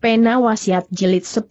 Pena Wasiat Jilid 10.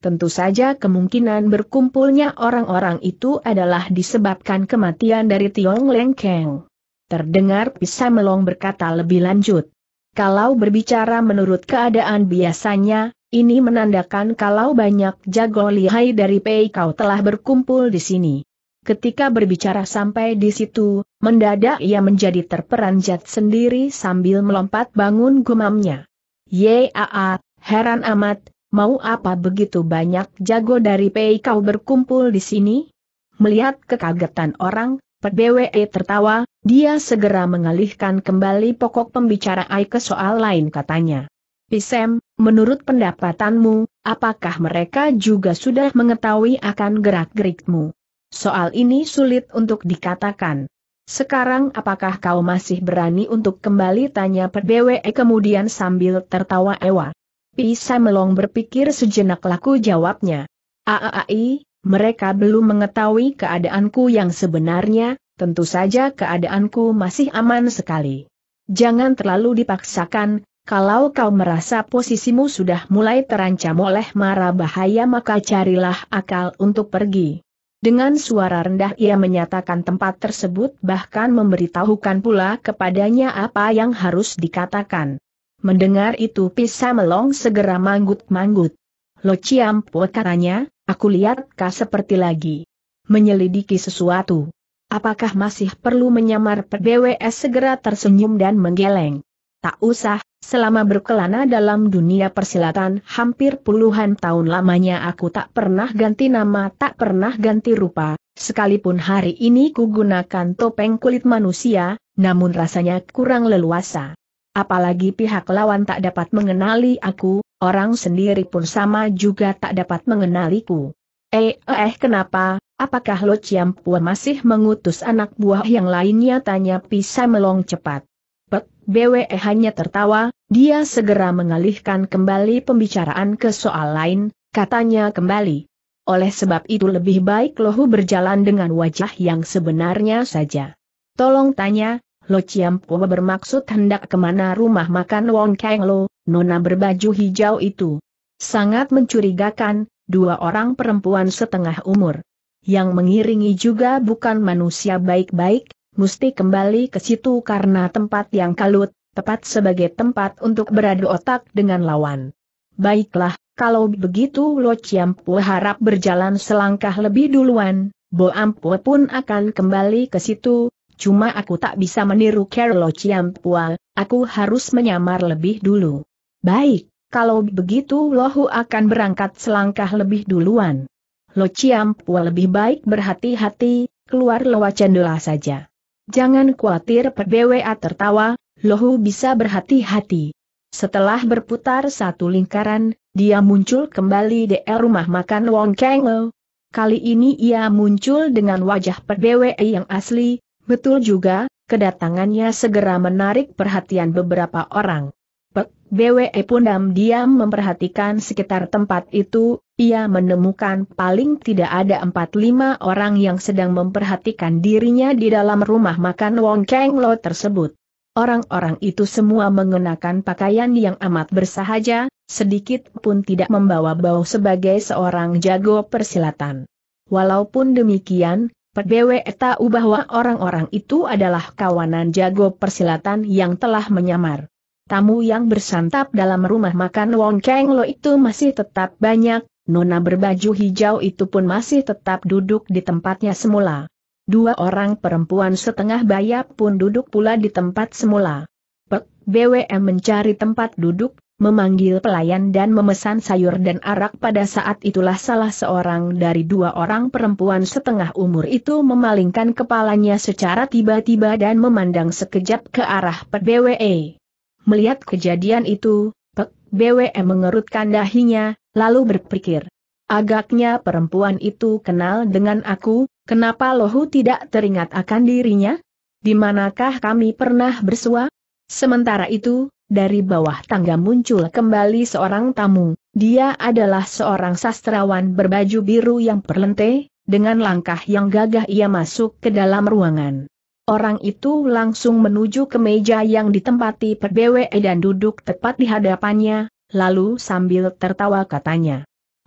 Tentu saja kemungkinan berkumpulnya orang-orang itu adalah disebabkan kematian dari Tiong Leng Keng. Terdengar Pisa Melong berkata lebih lanjut. Kalau berbicara menurut keadaan biasanya, ini menandakan kalau banyak jago lihai dari Pei Kau telah berkumpul di sini. Ketika berbicara sampai di situ, mendadak ia menjadi terperanjat sendiri sambil melompat bangun gumamnya. Yaa, Heran amat, mau apa begitu banyak jago dari PI kau berkumpul di sini? Melihat kekagetan orang, PBWE tertawa, dia segera mengalihkan kembali pokok pembicaraan ke soal lain katanya. Pisem, menurut pendapatanmu, apakah mereka juga sudah mengetahui akan gerak-gerikmu? Soal ini sulit untuk dikatakan. Sekarang apakah kau masih berani untuk kembali tanya PBWE kemudian sambil tertawa ewa? Pisa melong berpikir sejenak laku jawabnya. Aai, mereka belum mengetahui keadaanku yang sebenarnya, tentu saja keadaanku masih aman sekali. Jangan terlalu dipaksakan, kalau kau merasa posisimu sudah mulai terancam oleh mara bahaya maka carilah akal untuk pergi. Dengan suara rendah ia menyatakan tempat tersebut bahkan memberitahukan pula kepadanya apa yang harus dikatakan. Mendengar itu Pisa Melong segera manggut-manggut. Lo Ciampo katanya, aku lihat kah seperti lagi. Menyelidiki sesuatu. Apakah masih perlu menyamar PBWS segera tersenyum dan menggeleng? Tak usah, selama berkelana dalam dunia persilatan hampir puluhan tahun lamanya aku tak pernah ganti nama tak pernah ganti rupa, sekalipun hari ini ku gunakan topeng kulit manusia, namun rasanya kurang leluasa apalagi pihak lawan tak dapat mengenali aku, orang sendiri pun sama juga tak dapat mengenaliku. Eh, eh kenapa, apakah Lo Chiampua masih mengutus anak buah yang lainnya tanya Pisa Melong cepat. Pek, BWE eh, hanya tertawa, dia segera mengalihkan kembali pembicaraan ke soal lain, katanya kembali. Oleh sebab itu lebih baik Lohu berjalan dengan wajah yang sebenarnya saja. Tolong tanya, Lo Chiam Pua bermaksud hendak kemana rumah makan Wong Kang Lo, nona berbaju hijau itu. Sangat mencurigakan, dua orang perempuan setengah umur. Yang mengiringi juga bukan manusia baik-baik, mesti kembali ke situ karena tempat yang kalut, tepat sebagai tempat untuk beradu otak dengan lawan. Baiklah, kalau begitu Lo Chiam Pua harap berjalan selangkah lebih duluan, Bo Ampua pun akan kembali ke situ, cuma aku tak bisa meniru Carlo Ciampua, aku harus menyamar lebih dulu. Baik, kalau begitu Lohu akan berangkat selangkah lebih duluan. Lo Ciampua lebih baik berhati-hati, keluar lewat cendela saja. Jangan khawatir PBWA tertawa, Lohu bisa berhati-hati. Setelah berputar satu lingkaran, dia muncul kembali di rumah makan Wong Keng Kali ini ia muncul dengan wajah PBWA yang asli, Betul juga, kedatangannya segera menarik perhatian beberapa orang. Pek BWE pun diam-diam memperhatikan sekitar tempat itu, ia menemukan paling tidak ada 4-5 orang yang sedang memperhatikan dirinya di dalam rumah makan Wong Keng Lo tersebut. Orang-orang itu semua mengenakan pakaian yang amat bersahaja, sedikit pun tidak membawa bau sebagai seorang jago persilatan. Walaupun demikian, PBW tahu bahwa orang-orang itu adalah kawanan jago persilatan yang telah menyamar. Tamu yang bersantap dalam rumah makan Wong Keng Lo itu masih tetap banyak, Nona berbaju hijau itu pun masih tetap duduk di tempatnya semula. Dua orang perempuan setengah bayap pun duduk pula di tempat semula. Pek BWM mencari tempat duduk, memanggil pelayan dan memesan sayur dan arak pada saat itulah salah seorang dari dua orang perempuan setengah umur itu memalingkan kepalanya secara tiba-tiba dan memandang sekejap ke arah Pek BWE. Melihat kejadian itu, Pek BWE mengerutkan dahinya, lalu berpikir. Agaknya perempuan itu kenal dengan aku, kenapa Lohu tidak teringat akan dirinya? Di manakah kami pernah bersua? Sementara itu, dari bawah tangga muncul kembali seorang tamu, dia adalah seorang sastrawan berbaju biru yang perlente, dengan langkah yang gagah ia masuk ke dalam ruangan. Orang itu langsung menuju ke meja yang ditempati PBWE dan duduk tepat di hadapannya, lalu sambil tertawa katanya.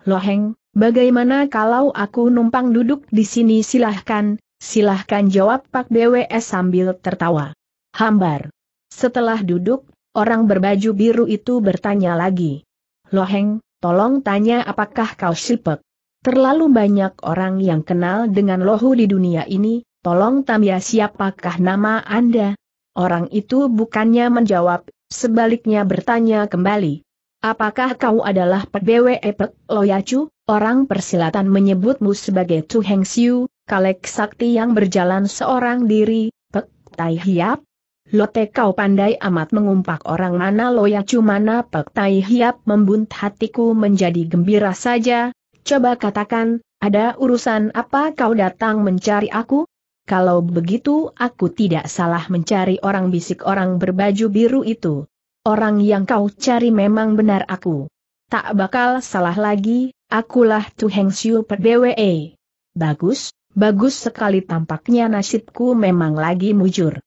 Loheng, bagaimana kalau aku numpang duduk di sini silahkan, silahkan jawab Pak BWS sambil tertawa. Hambar. Setelah duduk, Orang berbaju biru itu bertanya lagi. Loheng, tolong tanya apakah kau sipek? Terlalu banyak orang yang kenal dengan lohu di dunia ini, tolong tanya siapakah nama Anda? Orang itu bukannya menjawab, sebaliknya bertanya kembali. Apakah kau adalah PBWE Pek Loyacu? Orang persilatan menyebutmu sebagai Tuheng Siu, kalek sakti yang berjalan seorang diri, Pek Tai Hiap? Lote kau pandai amat mengumpak orang mana loya cumana pek tai hiap membunt hatiku menjadi gembira saja, coba katakan, ada urusan apa kau datang mencari aku? Kalau begitu aku tidak salah mencari orang bisik orang berbaju biru itu. Orang yang kau cari memang benar aku. Tak bakal salah lagi, akulah Tu Heng Siu BWE. Bagus, bagus sekali tampaknya nasibku memang lagi mujur.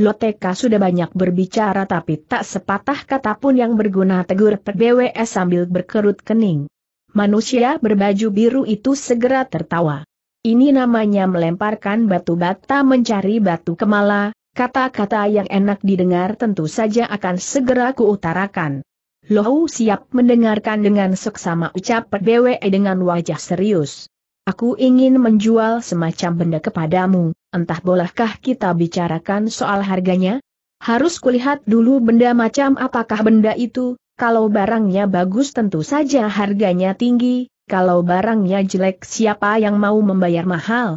Loteka sudah banyak berbicara tapi tak sepatah kata pun yang berguna tegur PBWS sambil berkerut kening. Manusia berbaju biru itu segera tertawa. Ini namanya melemparkan batu bata mencari batu kemala, kata-kata yang enak didengar tentu saja akan segera kuutarakan. Lohu siap mendengarkan dengan seksama ucap PBWE dengan wajah serius. Aku ingin menjual semacam benda kepadamu, entah bolehkah kita bicarakan soal harganya? Harus kulihat dulu benda macam apakah benda itu, kalau barangnya bagus tentu saja harganya tinggi, kalau barangnya jelek siapa yang mau membayar mahal?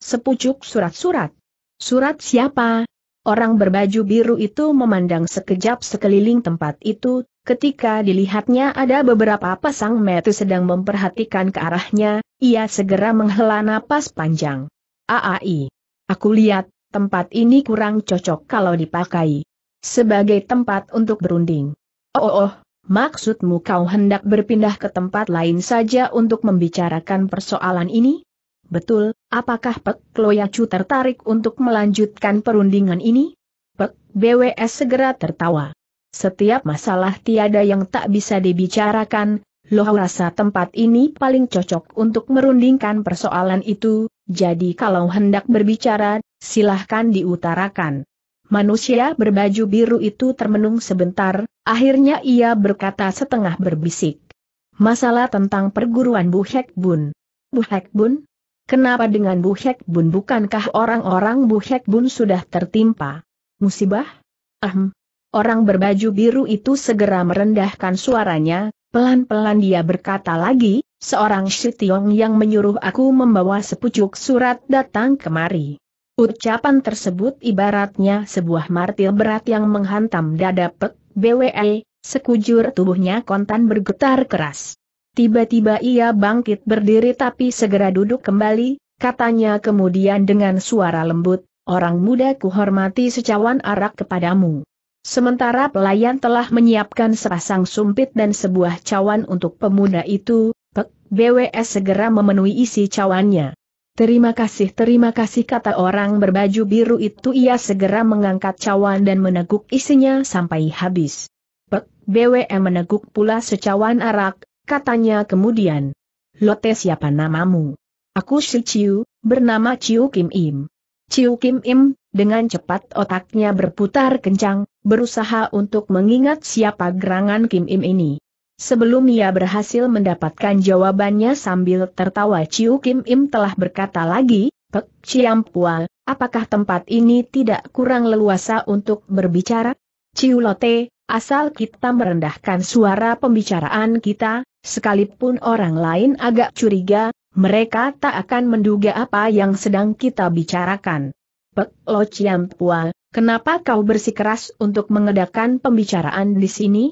Sepucuk surat-surat. Surat siapa? Orang berbaju biru itu memandang sekejap sekeliling tempat itu, ketika dilihatnya ada beberapa pasang mata sedang memperhatikan ke arahnya, ia segera menghela napas panjang. AAI. Aku lihat, tempat ini kurang cocok kalau dipakai. Sebagai tempat untuk berunding. Oh, oh, oh, maksudmu kau hendak berpindah ke tempat lain saja untuk membicarakan persoalan ini? Betul, apakah Pek Kloyacu tertarik untuk melanjutkan perundingan ini? Pek BWS segera tertawa. Setiap masalah tiada yang tak bisa dibicarakan, Lohau rasa tempat ini paling cocok untuk merundingkan persoalan itu, jadi kalau hendak berbicara, silahkan diutarakan. Manusia berbaju biru itu termenung sebentar, akhirnya ia berkata setengah berbisik. Masalah tentang perguruan Bu Hek Bun. Bu Hek Bun? Kenapa dengan Bu Hek Bun bukankah orang-orang Bu Hek Bun sudah tertimpa? Musibah? Ahem. Orang berbaju biru itu segera merendahkan suaranya, Pelan-pelan dia berkata lagi, seorang Shitiong yang menyuruh aku membawa sepucuk surat datang kemari. Ucapan tersebut ibaratnya sebuah martil berat yang menghantam dada Pek BWE, sekujur tubuhnya kontan bergetar keras. Tiba-tiba ia bangkit berdiri tapi segera duduk kembali, katanya kemudian dengan suara lembut, orang muda kuhormati secawan arak kepadamu. Sementara pelayan telah menyiapkan sepasang sumpit dan sebuah cawan untuk pemuda itu, Pek BWS segera memenuhi isi cawannya. Terima kasih terima kasih kata orang berbaju biru itu ia segera mengangkat cawan dan meneguk isinya sampai habis. Pek BWM meneguk pula secawan arak, katanya kemudian. Lote siapa namamu? Aku si bernama Ciu Kim Im. Ciu Kim Im, dengan cepat otaknya berputar kencang, berusaha untuk mengingat siapa gerangan Kim Im ini. Sebelum ia berhasil mendapatkan jawabannya sambil tertawa Ciu Kim Im telah berkata lagi, Pek Ciam Pual, apakah tempat ini tidak kurang leluasa untuk berbicara? Ciu Lote, asal kita merendahkan suara pembicaraan kita, Sekalipun orang lain agak curiga, mereka tak akan menduga apa yang sedang kita bicarakan. Pek Lo Chiam Pua, kenapa kau bersikeras untuk mengedakan pembicaraan di sini?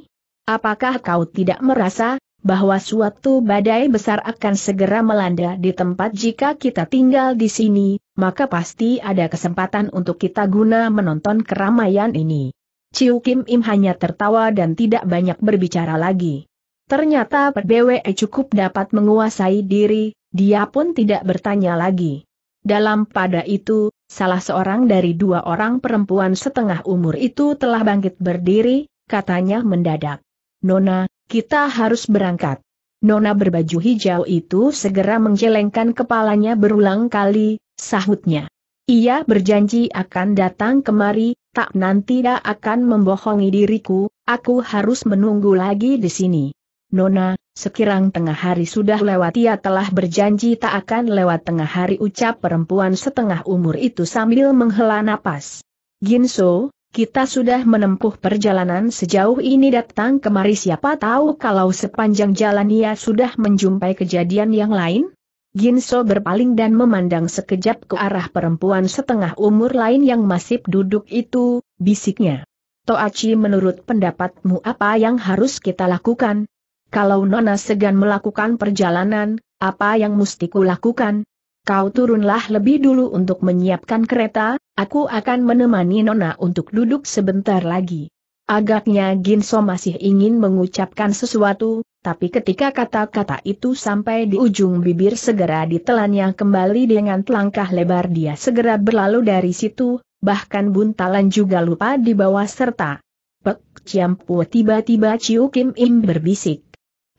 Apakah kau tidak merasa bahwa suatu badai besar akan segera melanda di tempat jika kita tinggal di sini, maka pasti ada kesempatan untuk kita guna menonton keramaian ini. Chiu Kim Im hanya tertawa dan tidak banyak berbicara lagi. Ternyata PBWE cukup dapat menguasai diri, dia pun tidak bertanya lagi. Dalam pada itu, salah seorang dari dua orang perempuan setengah umur itu telah bangkit berdiri, katanya mendadak. Nona, kita harus berangkat. Nona berbaju hijau itu segera menjelengkan kepalanya berulang kali, sahutnya. Ia berjanji akan datang kemari, tak nanti dia akan membohongi diriku, aku harus menunggu lagi di sini. Nona, sekirang tengah hari sudah lewat ia telah berjanji tak akan lewat tengah hari ucap perempuan setengah umur itu sambil menghela napas. Ginso, kita sudah menempuh perjalanan sejauh ini datang kemari siapa tahu kalau sepanjang jalan ia sudah menjumpai kejadian yang lain? Ginso berpaling dan memandang sekejap ke arah perempuan setengah umur lain yang masih duduk itu, bisiknya. Toachi menurut pendapatmu apa yang harus kita lakukan? Kalau Nona segan melakukan perjalanan, apa yang mesti lakukan? Kau turunlah lebih dulu untuk menyiapkan kereta, aku akan menemani Nona untuk duduk sebentar lagi. Agaknya Ginso masih ingin mengucapkan sesuatu, tapi ketika kata-kata itu sampai di ujung bibir segera ditelannya kembali dengan langkah lebar dia segera berlalu dari situ, bahkan buntalan juga lupa dibawa serta. Pek Ciampu tiba-tiba Ciu Kim Im berbisik.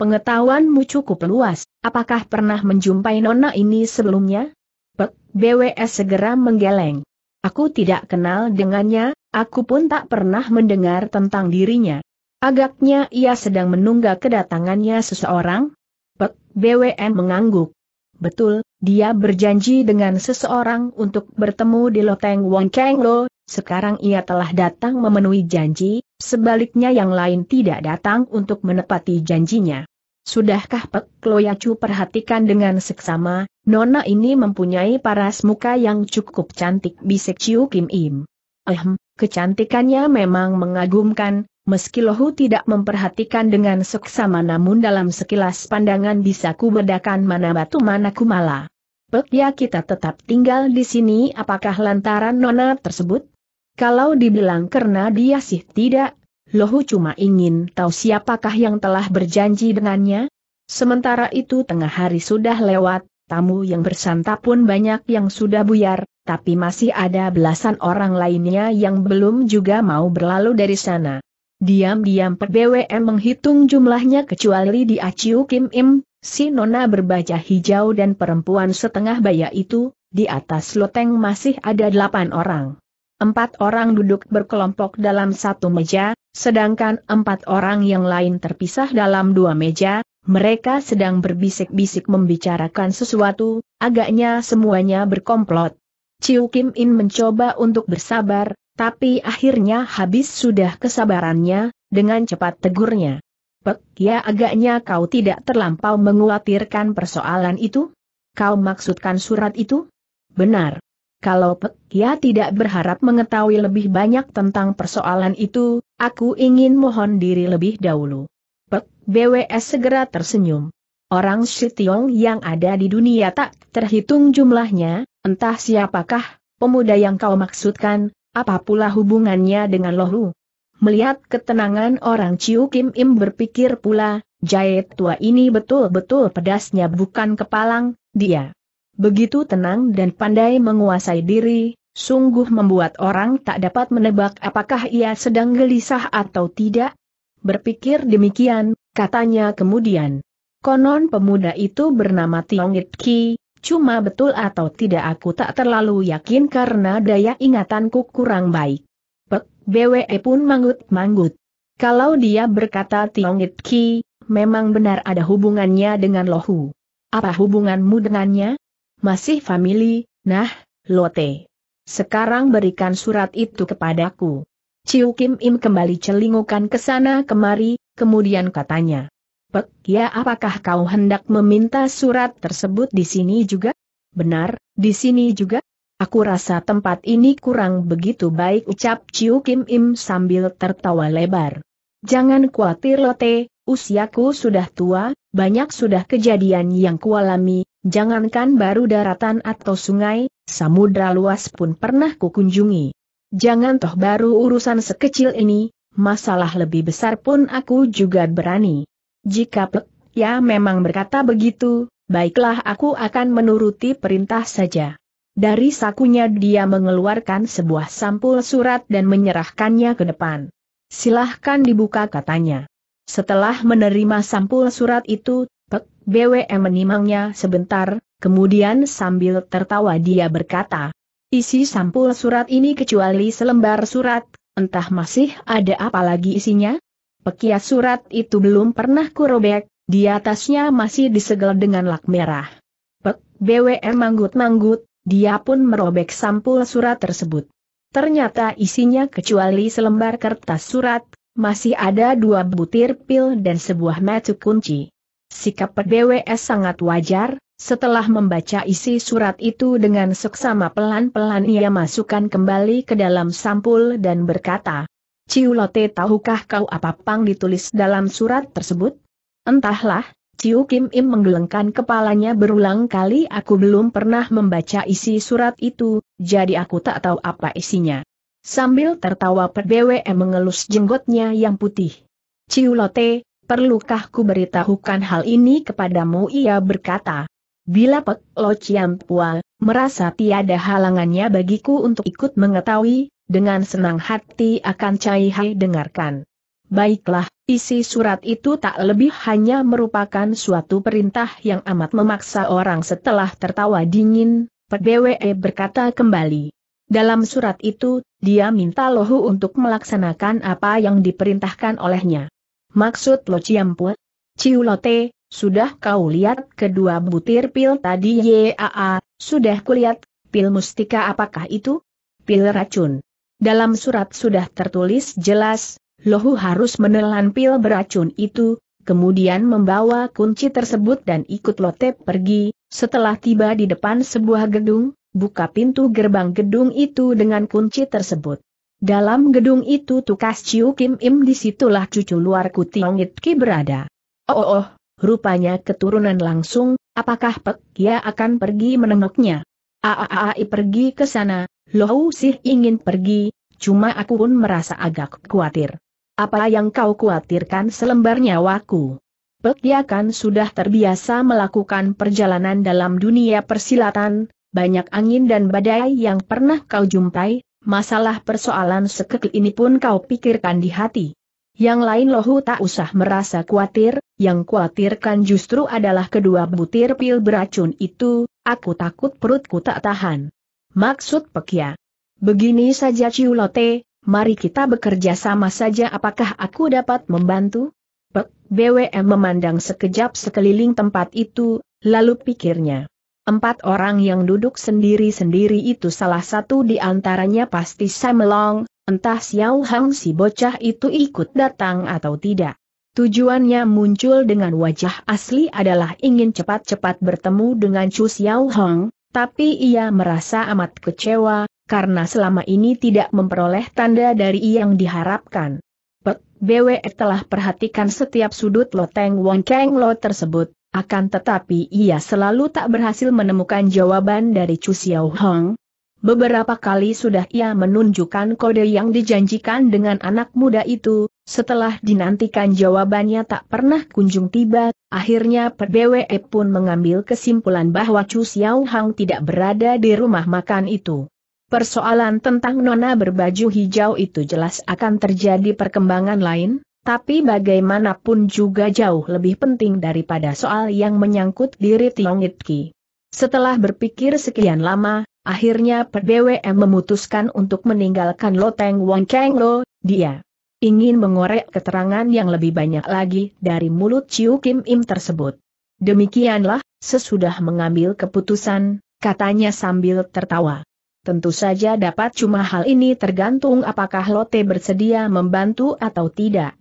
Pengetahuanmu cukup luas, apakah pernah menjumpai nona ini sebelumnya? Pek, BWS segera menggeleng. Aku tidak kenal dengannya, aku pun tak pernah mendengar tentang dirinya. Agaknya ia sedang menunggak kedatangannya seseorang? Pek, BWN mengangguk. Betul, dia berjanji dengan seseorang untuk bertemu di Loteng Wong Keng Lo, sekarang ia telah datang memenuhi janji, sebaliknya yang lain tidak datang untuk menepati janjinya. Sudahkah Pek Kloyacu perhatikan dengan seksama, nona ini mempunyai paras muka yang cukup cantik bisik Ciu Kim Im. Ehm, kecantikannya memang mengagumkan, meski Lohu tidak memperhatikan dengan seksama namun dalam sekilas pandangan bisa kubedakan mana batu mana kumala. Pek ya kita tetap tinggal di sini apakah lantaran nona tersebut? Kalau dibilang karena dia sih tidak, Lohu cuma ingin tahu siapakah yang telah berjanji dengannya. Sementara itu tengah hari sudah lewat, tamu yang bersantap pun banyak yang sudah buyar, tapi masih ada belasan orang lainnya yang belum juga mau berlalu dari sana. Diam-diam BWM menghitung jumlahnya kecuali di Aciu Kim Im, si nona berbaja hijau dan perempuan setengah baya itu, di atas loteng masih ada delapan orang. Empat orang duduk berkelompok dalam satu meja, sedangkan empat orang yang lain terpisah dalam dua meja, mereka sedang berbisik-bisik membicarakan sesuatu, agaknya semuanya berkomplot. Chiu Kim In mencoba untuk bersabar, tapi akhirnya habis sudah kesabarannya, dengan cepat tegurnya. Pek, ya agaknya kau tidak terlampau menguatirkan persoalan itu? Kau maksudkan surat itu? Benar. Kalau Pekia tidak berharap mengetahui lebih banyak tentang persoalan itu, aku ingin mohon diri lebih dahulu. Pek BWS segera tersenyum. Orang Sitiong yang ada di dunia tak terhitung jumlahnya, entah siapakah, pemuda yang kau maksudkan, apa pula hubungannya dengan Lohu. Melihat ketenangan orang Ciu Kim Im berpikir pula, jahit tua ini betul-betul pedasnya bukan kepalang, dia. Begitu tenang dan pandai menguasai diri, sungguh membuat orang tak dapat menebak apakah ia sedang gelisah atau tidak. Berpikir demikian, katanya kemudian. Konon pemuda itu bernama Tiongit Ki, cuma betul atau tidak aku tak terlalu yakin karena daya ingatanku kurang baik. Pek, BWE pun manggut-manggut. Kalau dia berkata Tiongit Ki, memang benar ada hubungannya dengan Lohu. Apa hubunganmu dengannya? Masih famili, nah, Lote. Sekarang berikan surat itu kepadaku. Ciu Kim Im kembali celingukan ke sana kemari, kemudian katanya. Pek, ya apakah kau hendak meminta surat tersebut di sini juga? Benar, di sini juga? Aku rasa tempat ini kurang begitu baik ucap Ciu Kim Im sambil tertawa lebar. Jangan khawatir Lote, usiaku sudah tua, banyak sudah kejadian yang kualami, Jangankan baru daratan atau sungai, samudra luas pun pernah kukunjungi. Jangan toh baru urusan sekecil ini, masalah lebih besar pun aku juga berani. Jika Pek ya memang berkata begitu, baiklah aku akan menuruti perintah saja. Dari sakunya dia mengeluarkan sebuah sampul surat dan menyerahkannya ke depan. Silahkan dibuka katanya. Setelah menerima sampul surat itu, BWM menimangnya sebentar, kemudian sambil tertawa dia berkata, Isi sampul surat ini kecuali selembar surat, entah masih ada apa lagi isinya? Pekias surat itu belum pernah kurobek, di atasnya masih disegel dengan lak merah. Pek, BWM manggut-manggut, dia pun merobek sampul surat tersebut. Ternyata isinya kecuali selembar kertas surat, masih ada dua butir pil dan sebuah metu kunci. Sikap PBWS sangat wajar, setelah membaca isi surat itu dengan seksama pelan-pelan ia masukkan kembali ke dalam sampul dan berkata, Ciu Ciulote tahukah kau apa pang ditulis dalam surat tersebut? Entahlah, Ciu Kim Im menggelengkan kepalanya berulang kali aku belum pernah membaca isi surat itu, jadi aku tak tahu apa isinya. Sambil tertawa PBWM mengelus jenggotnya yang putih. Ciu Ciulote, Perlukah ku beritahukan hal ini kepadamu? Ia berkata. Bila Pek Lo Pua, merasa tiada halangannya bagiku untuk ikut mengetahui, dengan senang hati akan Cai Hai dengarkan. Baiklah, isi surat itu tak lebih hanya merupakan suatu perintah yang amat memaksa orang setelah tertawa dingin, Pek BWE e berkata kembali. Dalam surat itu, dia minta Lohu untuk melaksanakan apa yang diperintahkan olehnya. Maksud lo Ciampu? Ciulote, sudah kau lihat kedua butir pil tadi yaa, sudah kulihat, pil mustika apakah itu? Pil racun. Dalam surat sudah tertulis jelas, Lohu harus menelan pil beracun itu, kemudian membawa kunci tersebut dan ikut Lote pergi, setelah tiba di depan sebuah gedung, buka pintu gerbang gedung itu dengan kunci tersebut. Dalam gedung itu Tukas Ciu Kim Im disitulah cucu luar It Ki berada. Oh, oh, oh, rupanya keturunan langsung, apakah Pek Ya akan pergi menengoknya? Aaai ah, ah, ah, pergi ke sana, Lohu sih ingin pergi, cuma aku pun merasa agak khawatir. Apa yang kau khawatirkan selembar nyawaku? Pek Ya kan sudah terbiasa melakukan perjalanan dalam dunia persilatan, banyak angin dan badai yang pernah kau jumpai, Masalah persoalan sekecil ini pun kau pikirkan di hati. Yang lain lohu tak usah merasa khawatir, yang khawatirkan justru adalah kedua butir pil beracun itu, aku takut perutku tak tahan. Maksud Pekia. Begini saja Ciulote, mari kita bekerja sama saja apakah aku dapat membantu? Pek, BWM memandang sekejap sekeliling tempat itu, lalu pikirnya. Empat orang yang duduk sendiri-sendiri itu salah satu di antaranya pasti Samelong, entah Xiao Hang si bocah itu ikut datang atau tidak. Tujuannya muncul dengan wajah asli adalah ingin cepat-cepat bertemu dengan Chu Xiao Hang, tapi ia merasa amat kecewa, karena selama ini tidak memperoleh tanda dari yang diharapkan. Pek telah perhatikan setiap sudut loteng Wong Kang Lo tersebut, akan tetapi ia selalu tak berhasil menemukan jawaban dari Chu Xiao Hong. Beberapa kali sudah ia menunjukkan kode yang dijanjikan dengan anak muda itu, setelah dinantikan jawabannya tak pernah kunjung tiba, akhirnya PBWE e pun mengambil kesimpulan bahwa Chu Xiao Hong tidak berada di rumah makan itu. Persoalan tentang nona berbaju hijau itu jelas akan terjadi perkembangan lain, tapi bagaimanapun juga jauh lebih penting daripada soal yang menyangkut diri Tiong Itki. Setelah berpikir sekian lama, akhirnya PBWM memutuskan untuk meninggalkan Loteng Wong Kang Lo, dia ingin mengorek keterangan yang lebih banyak lagi dari mulut Chiu Kim Im tersebut. Demikianlah, sesudah mengambil keputusan, katanya sambil tertawa. Tentu saja dapat cuma hal ini tergantung apakah Lotte bersedia membantu atau tidak.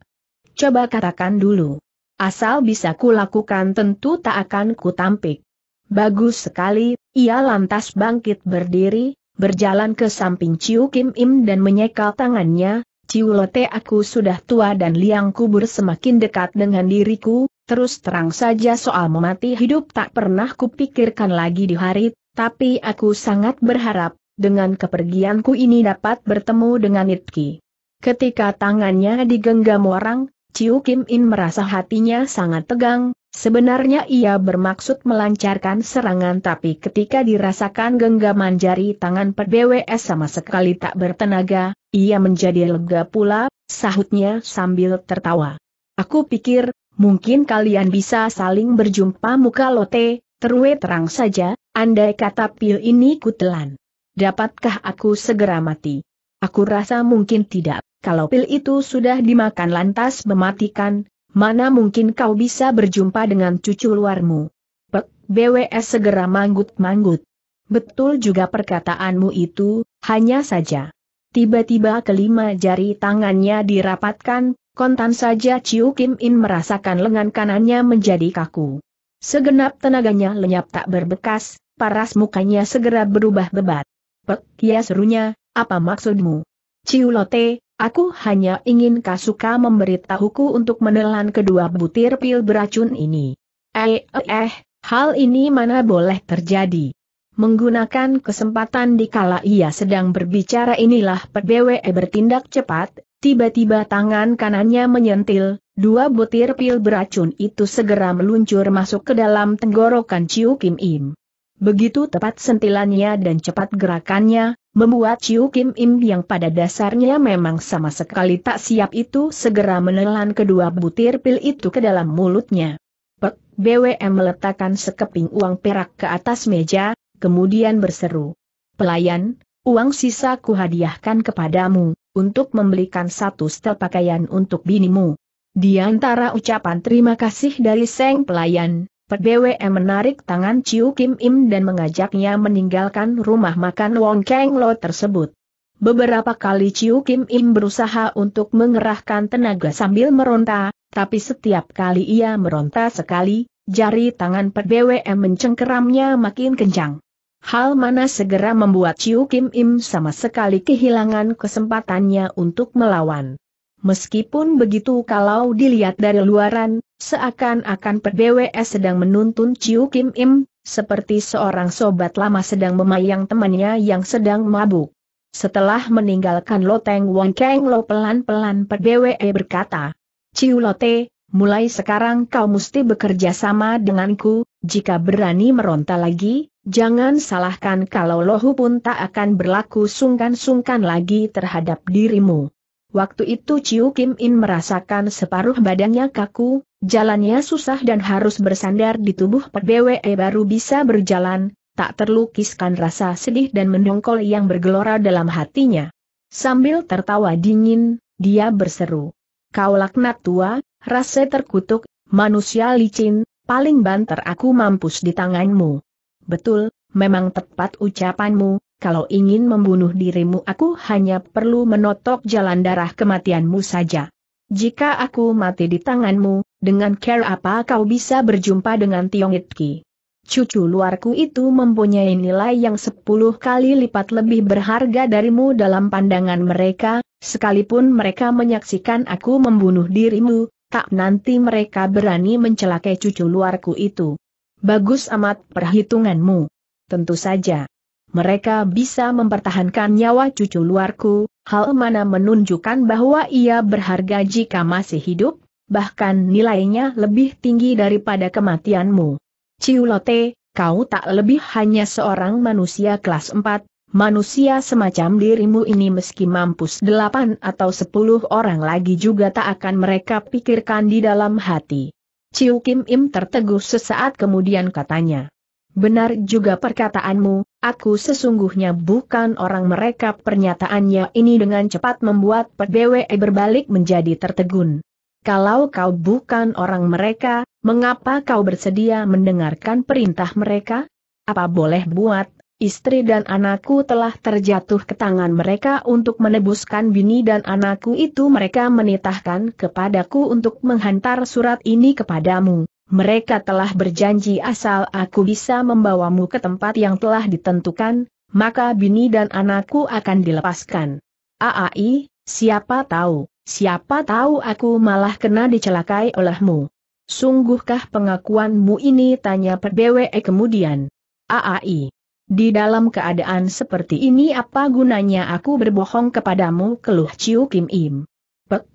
Coba katakan dulu. Asal bisa kulakukan tentu tak akan kutampik. Bagus sekali, ia lantas bangkit berdiri, berjalan ke samping Ciu Kim Im dan menyekal tangannya, Ciu Lote aku sudah tua dan liang kubur semakin dekat dengan diriku, terus terang saja soal memati hidup tak pernah kupikirkan lagi di hari, tapi aku sangat berharap, dengan kepergianku ini dapat bertemu dengan Itki. Ketika tangannya digenggam orang, Ciu Kim In merasa hatinya sangat tegang, sebenarnya ia bermaksud melancarkan serangan tapi ketika dirasakan genggaman jari tangan PBWS sama sekali tak bertenaga, ia menjadi lega pula, sahutnya sambil tertawa. Aku pikir, mungkin kalian bisa saling berjumpa muka lote, terwe terang saja, andai kata pil ini kutelan. Dapatkah aku segera mati? Aku rasa mungkin tidak kalau pil itu sudah dimakan lantas mematikan, mana mungkin kau bisa berjumpa dengan cucu luarmu. Pek, BWS segera manggut-manggut. Betul juga perkataanmu itu, hanya saja. Tiba-tiba kelima jari tangannya dirapatkan, kontan saja Ciu Kim In merasakan lengan kanannya menjadi kaku. Segenap tenaganya lenyap tak berbekas, paras mukanya segera berubah bebat. Pek, ya serunya, apa maksudmu? Ciu Ciulote, Aku hanya ingin Kasuka memberitahuku untuk menelan kedua butir pil beracun ini. Eh, eh, eh, hal ini mana boleh terjadi. Menggunakan kesempatan di dikala ia sedang berbicara inilah PBWE bertindak cepat, tiba-tiba tangan kanannya menyentil, dua butir pil beracun itu segera meluncur masuk ke dalam tenggorokan Ciu Kim Im. Begitu tepat sentilannya dan cepat gerakannya, Membuat Chiu Kim Im yang pada dasarnya memang sama sekali tak siap itu segera menelan kedua butir pil itu ke dalam mulutnya. Pek, BWM meletakkan sekeping uang perak ke atas meja, kemudian berseru. Pelayan, uang sisa kuhadiahkan kepadamu, untuk membelikan satu setel pakaian untuk binimu. Di antara ucapan terima kasih dari Seng Pelayan, Pek menarik tangan Chiu Kim Im dan mengajaknya meninggalkan rumah makan Wong Keng Lo tersebut. Beberapa kali Chiu Kim Im berusaha untuk mengerahkan tenaga sambil meronta, tapi setiap kali ia meronta sekali, jari tangan Pek mencengkeramnya makin kencang. Hal mana segera membuat Chiu Kim Im sama sekali kehilangan kesempatannya untuk melawan. Meskipun begitu kalau dilihat dari luaran, seakan-akan PBWS sedang menuntun Ciu Kim Im, seperti seorang sobat lama sedang memayang temannya yang sedang mabuk. Setelah meninggalkan Loteng Wang Keng Lo pelan-pelan PBWE berkata, Ciu Lote, mulai sekarang kau mesti bekerja sama denganku, jika berani meronta lagi, jangan salahkan kalau lohu pun tak akan berlaku sungkan-sungkan lagi terhadap dirimu. Waktu itu Chiu Kim In merasakan separuh badannya kaku, jalannya susah dan harus bersandar di tubuh PBWE e baru bisa berjalan, tak terlukiskan rasa sedih dan mendongkol yang bergelora dalam hatinya. Sambil tertawa dingin, dia berseru. Kau laknat tua, rasa terkutuk, manusia licin, paling banter aku mampus di tanganmu. Betul, memang tepat ucapanmu, kalau ingin membunuh dirimu aku hanya perlu menotok jalan darah kematianmu saja. Jika aku mati di tanganmu, dengan care apa kau bisa berjumpa dengan Tiong Itki? Cucu luarku itu mempunyai nilai yang sepuluh kali lipat lebih berharga darimu dalam pandangan mereka, sekalipun mereka menyaksikan aku membunuh dirimu, tak nanti mereka berani mencelakai cucu luarku itu. Bagus amat perhitunganmu. Tentu saja, mereka bisa mempertahankan nyawa cucu luarku, hal mana menunjukkan bahwa ia berharga jika masih hidup, bahkan nilainya lebih tinggi daripada kematianmu. Ciulote, kau tak lebih hanya seorang manusia kelas 4, manusia semacam dirimu ini meski mampus 8 atau 10 orang lagi juga tak akan mereka pikirkan di dalam hati. Ciu Kim Im terteguh sesaat kemudian katanya. Benar juga perkataanmu, Aku sesungguhnya bukan orang mereka pernyataannya ini dengan cepat membuat PBWE berbalik menjadi tertegun. Kalau kau bukan orang mereka, mengapa kau bersedia mendengarkan perintah mereka? Apa boleh buat, istri dan anakku telah terjatuh ke tangan mereka untuk menebuskan bini dan anakku itu mereka menitahkan kepadaku untuk menghantar surat ini kepadamu mereka telah berjanji asal aku bisa membawamu ke tempat yang telah ditentukan, maka bini dan anakku akan dilepaskan. Aai, siapa tahu, siapa tahu aku malah kena dicelakai olehmu. Sungguhkah pengakuanmu ini? Tanya PBWE kemudian. Aai. Di dalam keadaan seperti ini apa gunanya aku berbohong kepadamu keluh Ciu Kim Im.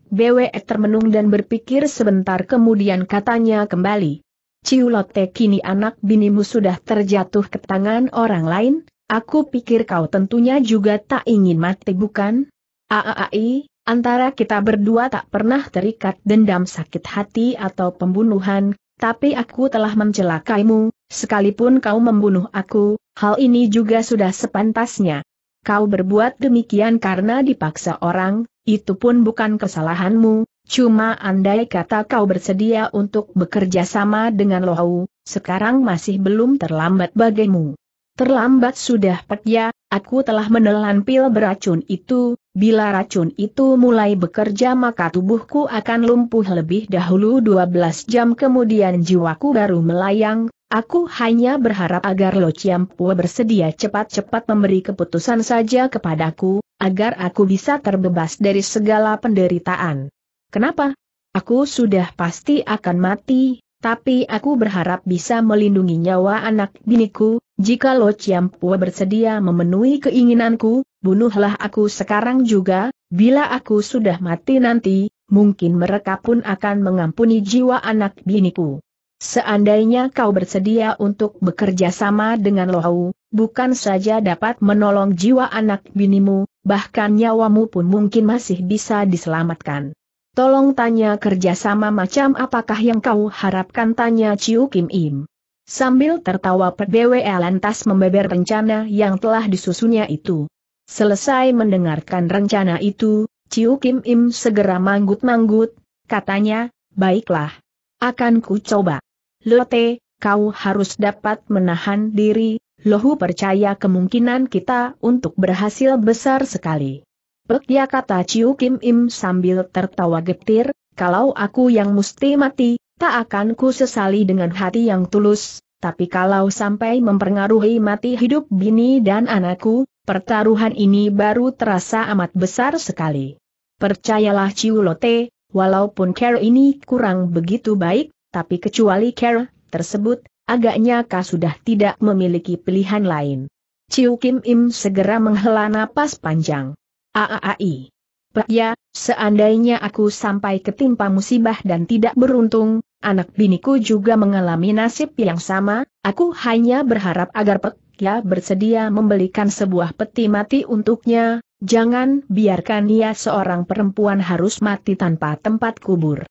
BWE termenung dan berpikir sebentar kemudian katanya kembali. Ciulote kini anak binimu sudah terjatuh ke tangan orang lain, aku pikir kau tentunya juga tak ingin mati bukan? Aaai, antara kita berdua tak pernah terikat dendam sakit hati atau pembunuhan, tapi aku telah mencelakaimu, sekalipun kau membunuh aku, hal ini juga sudah sepantasnya, Kau berbuat demikian karena dipaksa orang, itu pun bukan kesalahanmu, cuma andai kata kau bersedia untuk bekerja sama dengan Lohau, sekarang masih belum terlambat bagimu. Terlambat sudah Pak ya, Aku telah menelan pil beracun itu, bila racun itu mulai bekerja maka tubuhku akan lumpuh lebih dahulu 12 jam kemudian jiwaku baru melayang, Aku hanya berharap agar Lo Chiampua bersedia cepat-cepat memberi keputusan saja kepadaku, agar aku bisa terbebas dari segala penderitaan. Kenapa? Aku sudah pasti akan mati, tapi aku berharap bisa melindungi nyawa anak biniku, jika Lo Chiampua bersedia memenuhi keinginanku, bunuhlah aku sekarang juga, bila aku sudah mati nanti, mungkin mereka pun akan mengampuni jiwa anak biniku. Seandainya kau bersedia untuk bekerja sama dengan Lohau, bukan saja dapat menolong jiwa anak binimu, bahkan nyawamu pun mungkin masih bisa diselamatkan. Tolong tanya kerjasama macam apakah yang kau harapkan tanya Ciu Kim Im. Sambil tertawa PBW lantas membeber rencana yang telah disusunnya itu. Selesai mendengarkan rencana itu, Ciu Kim Im segera manggut-manggut, katanya, baiklah. Akan ku coba. Lote, kau harus dapat menahan diri, Lohu percaya kemungkinan kita untuk berhasil besar sekali. Pek ya kata Ciu Kim Im sambil tertawa getir, kalau aku yang mesti mati, tak akan ku sesali dengan hati yang tulus, tapi kalau sampai mempengaruhi mati hidup bini dan anakku, pertaruhan ini baru terasa amat besar sekali. Percayalah Ciulote, walaupun care ini kurang begitu baik, tapi kecuali care tersebut, agaknya kau sudah tidak memiliki pilihan lain. Ciu Kim Im segera menghela napas panjang. Aaai. Pak ya, seandainya aku sampai ketimpa musibah dan tidak beruntung, anak biniku juga mengalami nasib yang sama, aku hanya berharap agar Pak ya bersedia membelikan sebuah peti mati untuknya, jangan biarkan ia seorang perempuan harus mati tanpa tempat kubur.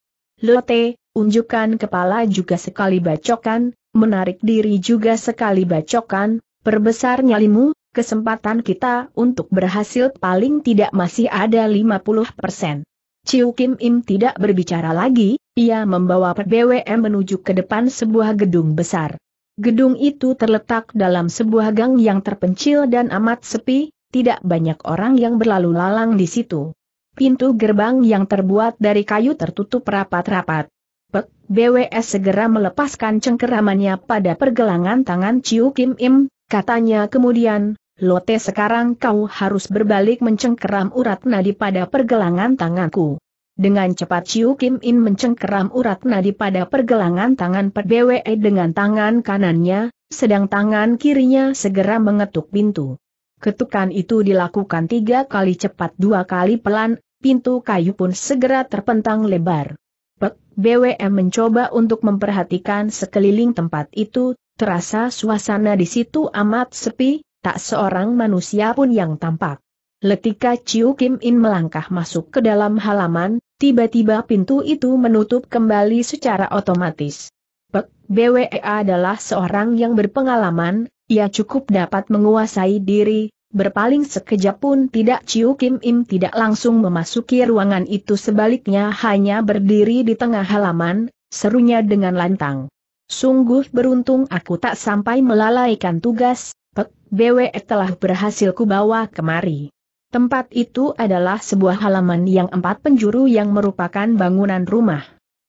Lote, unjukkan kepala juga sekali bacokan, menarik diri juga sekali bacokan, perbesar nyalimu, kesempatan kita untuk berhasil paling tidak masih ada 50%. Ciu Kim Im tidak berbicara lagi, ia membawa PBWM menuju ke depan sebuah gedung besar. Gedung itu terletak dalam sebuah gang yang terpencil dan amat sepi, tidak banyak orang yang berlalu lalang di situ. Pintu gerbang yang terbuat dari kayu tertutup rapat-rapat. Pek BWS segera melepaskan cengkeramannya pada pergelangan tangan Ciu Kim Im, katanya kemudian, Lote sekarang kau harus berbalik mencengkeram urat nadi pada pergelangan tanganku. Dengan cepat Chiu Kim In mencengkeram urat nadi pada pergelangan tangan BWE dengan tangan kanannya, sedang tangan kirinya segera mengetuk pintu. Ketukan itu dilakukan tiga kali cepat dua kali pelan, pintu kayu pun segera terpentang lebar. Pek BWE mencoba untuk memperhatikan sekeliling tempat itu, terasa suasana di situ amat sepi, tak seorang manusia pun yang tampak. Letika Chiu Kim In melangkah masuk ke dalam halaman, tiba-tiba pintu itu menutup kembali secara otomatis. Pek, BWE adalah seorang yang berpengalaman, ia cukup dapat menguasai diri, Berpaling sekejap pun tidak Ciu Kim Im tidak langsung memasuki ruangan itu sebaliknya hanya berdiri di tengah halaman, serunya dengan lantang. Sungguh beruntung aku tak sampai melalaikan tugas, Pek BW telah berhasil kubawa kemari. Tempat itu adalah sebuah halaman yang empat penjuru yang merupakan bangunan rumah.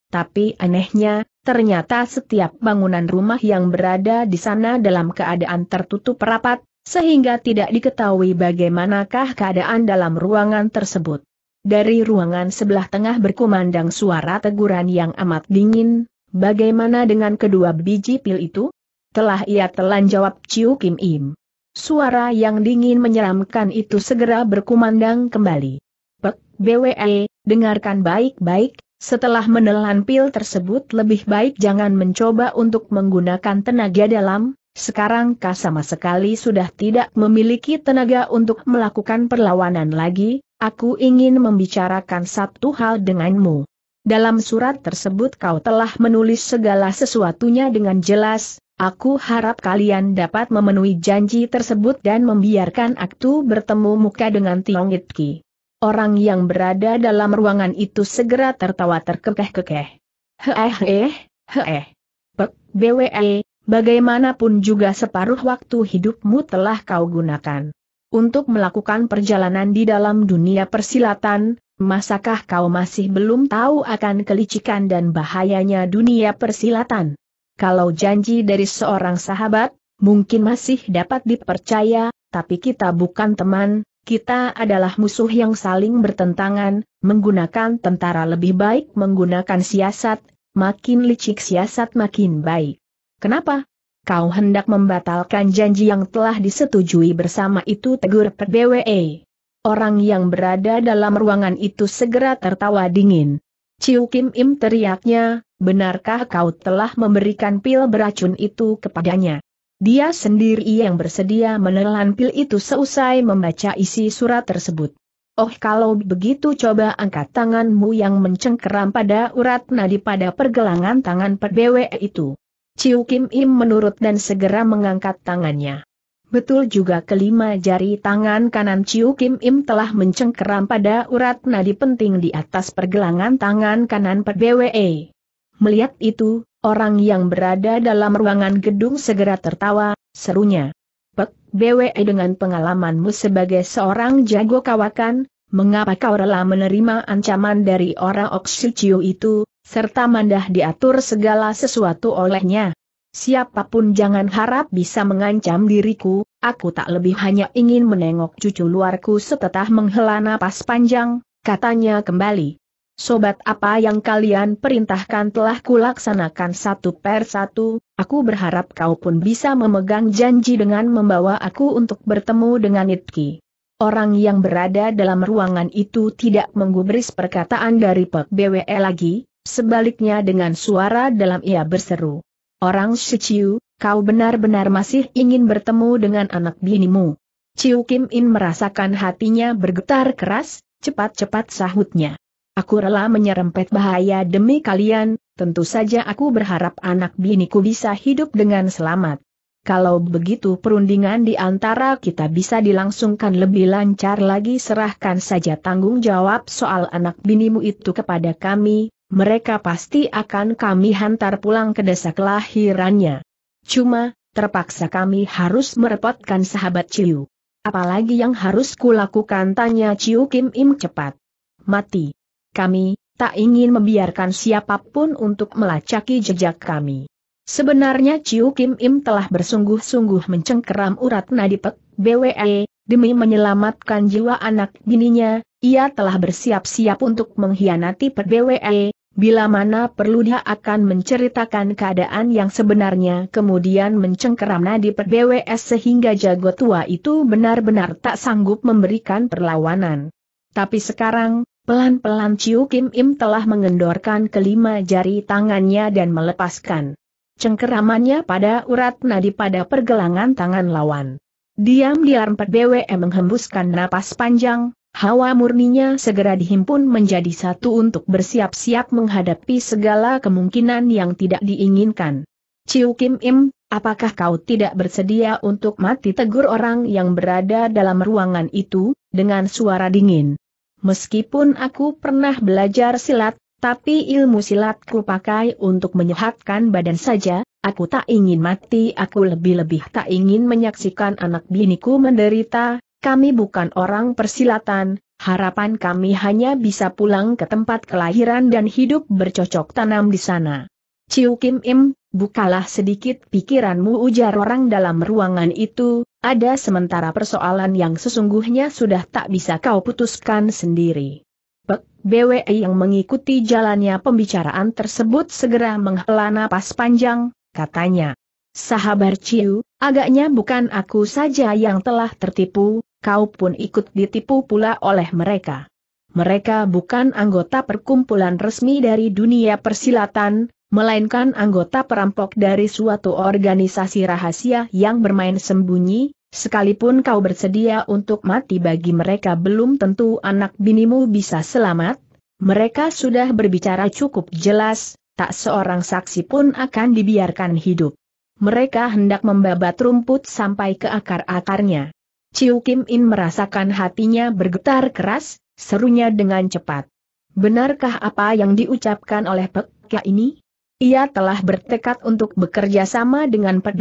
Tapi anehnya, ternyata setiap bangunan rumah yang berada di sana dalam keadaan tertutup rapat, sehingga tidak diketahui bagaimanakah keadaan dalam ruangan tersebut. Dari ruangan sebelah tengah berkumandang suara teguran yang amat dingin, bagaimana dengan kedua biji pil itu? Telah ia telan jawab Ciu Kim Im. Suara yang dingin menyeramkan itu segera berkumandang kembali. Pek, BWE, dengarkan baik-baik, setelah menelan pil tersebut lebih baik jangan mencoba untuk menggunakan tenaga dalam, sekarang Kah sama sekali sudah tidak memiliki tenaga untuk melakukan perlawanan lagi, aku ingin membicarakan satu hal denganmu. Dalam surat tersebut kau telah menulis segala sesuatunya dengan jelas, Aku harap kalian dapat memenuhi janji tersebut dan membiarkan aku bertemu muka dengan Tiong Itki. Orang yang berada dalam ruangan itu segera tertawa terkekeh-kekeh. Heeh heeh, heeh. Pek, BWE, bagaimanapun juga separuh waktu hidupmu telah kau gunakan. Untuk melakukan perjalanan di dalam dunia persilatan, masakah kau masih belum tahu akan kelicikan dan bahayanya dunia persilatan? Kalau janji dari seorang sahabat, mungkin masih dapat dipercaya, tapi kita bukan teman, kita adalah musuh yang saling bertentangan, menggunakan tentara lebih baik menggunakan siasat, makin licik siasat makin baik. Kenapa? Kau hendak membatalkan janji yang telah disetujui bersama itu tegur PBWE. Orang yang berada dalam ruangan itu segera tertawa dingin. Ciu Kim Im teriaknya, benarkah kau telah memberikan pil beracun itu kepadanya? Dia sendiri yang bersedia menelan pil itu seusai membaca isi surat tersebut. Oh kalau begitu coba angkat tanganmu yang mencengkeram pada urat nadi pada pergelangan tangan PBW itu. Ciu Kim Im menurut dan segera mengangkat tangannya. Betul juga kelima jari tangan kanan Ciu Kim Im telah mencengkeram pada urat nadi penting di atas pergelangan tangan kanan BWE. Melihat itu, orang yang berada dalam ruangan gedung segera tertawa, serunya. Pek, BWE dengan pengalamanmu sebagai seorang jago kawakan, mengapa kau rela menerima ancaman dari orang Ciu itu, serta mandah diatur segala sesuatu olehnya? siapapun jangan harap bisa mengancam diriku, aku tak lebih hanya ingin menengok cucu luarku setetah menghela napas panjang, katanya kembali. Sobat apa yang kalian perintahkan telah kulaksanakan satu per satu, aku berharap kau pun bisa memegang janji dengan membawa aku untuk bertemu dengan Itki. Orang yang berada dalam ruangan itu tidak menggubris perkataan dari Pek BWE lagi, sebaliknya dengan suara dalam ia berseru. Orang Suciu, kau benar-benar masih ingin bertemu dengan anak binimu. Ciu Kim In merasakan hatinya bergetar keras, cepat-cepat sahutnya. Aku rela menyerempet bahaya demi kalian, tentu saja aku berharap anak biniku bisa hidup dengan selamat. Kalau begitu perundingan di antara kita bisa dilangsungkan lebih lancar lagi serahkan saja tanggung jawab soal anak binimu itu kepada kami, mereka pasti akan kami hantar pulang ke desa kelahirannya. Cuma, terpaksa kami harus merepotkan sahabat Ciu. Apalagi yang harus kulakukan tanya Ciu Kim Im cepat. Mati. Kami, tak ingin membiarkan siapapun untuk melacaki jejak kami. Sebenarnya Ciu Kim Im telah bersungguh-sungguh mencengkeram urat nadi pek, BWE, demi menyelamatkan jiwa anak bininya, ia telah bersiap-siap untuk mengkhianati BWE, bila mana perlu dia akan menceritakan keadaan yang sebenarnya kemudian mencengkeram nadi BWS sehingga jago tua itu benar-benar tak sanggup memberikan perlawanan. Tapi sekarang, pelan-pelan Ciu Kim Im telah mengendorkan kelima jari tangannya dan melepaskan cengkeramannya pada urat nadi pada pergelangan tangan lawan. Diam-diam PBWM menghembuskan napas panjang, hawa murninya segera dihimpun menjadi satu untuk bersiap-siap menghadapi segala kemungkinan yang tidak diinginkan. Ciu Kim Im, apakah kau tidak bersedia untuk mati tegur orang yang berada dalam ruangan itu, dengan suara dingin? Meskipun aku pernah belajar silat, tapi ilmu silat ku pakai untuk menyehatkan badan saja, aku tak ingin mati aku lebih-lebih tak ingin menyaksikan anak biniku menderita, kami bukan orang persilatan, harapan kami hanya bisa pulang ke tempat kelahiran dan hidup bercocok tanam di sana. Ciu Kim Im, bukalah sedikit pikiranmu ujar orang dalam ruangan itu, ada sementara persoalan yang sesungguhnya sudah tak bisa kau putuskan sendiri. Pek, BWI yang mengikuti jalannya pembicaraan tersebut segera menghela napas panjang, katanya. Sahabat Ciu, agaknya bukan aku saja yang telah tertipu, kau pun ikut ditipu pula oleh mereka. Mereka bukan anggota perkumpulan resmi dari dunia persilatan, melainkan anggota perampok dari suatu organisasi rahasia yang bermain sembunyi, sekalipun kau bersedia untuk mati bagi mereka belum tentu anak binimu bisa selamat, mereka sudah berbicara cukup jelas, tak seorang saksi pun akan dibiarkan hidup. Mereka hendak membabat rumput sampai ke akar-akarnya. Ciu Kim In merasakan hatinya bergetar keras, serunya dengan cepat. Benarkah apa yang diucapkan oleh Pek ini? Ia telah bertekad untuk bekerja sama dengan Pek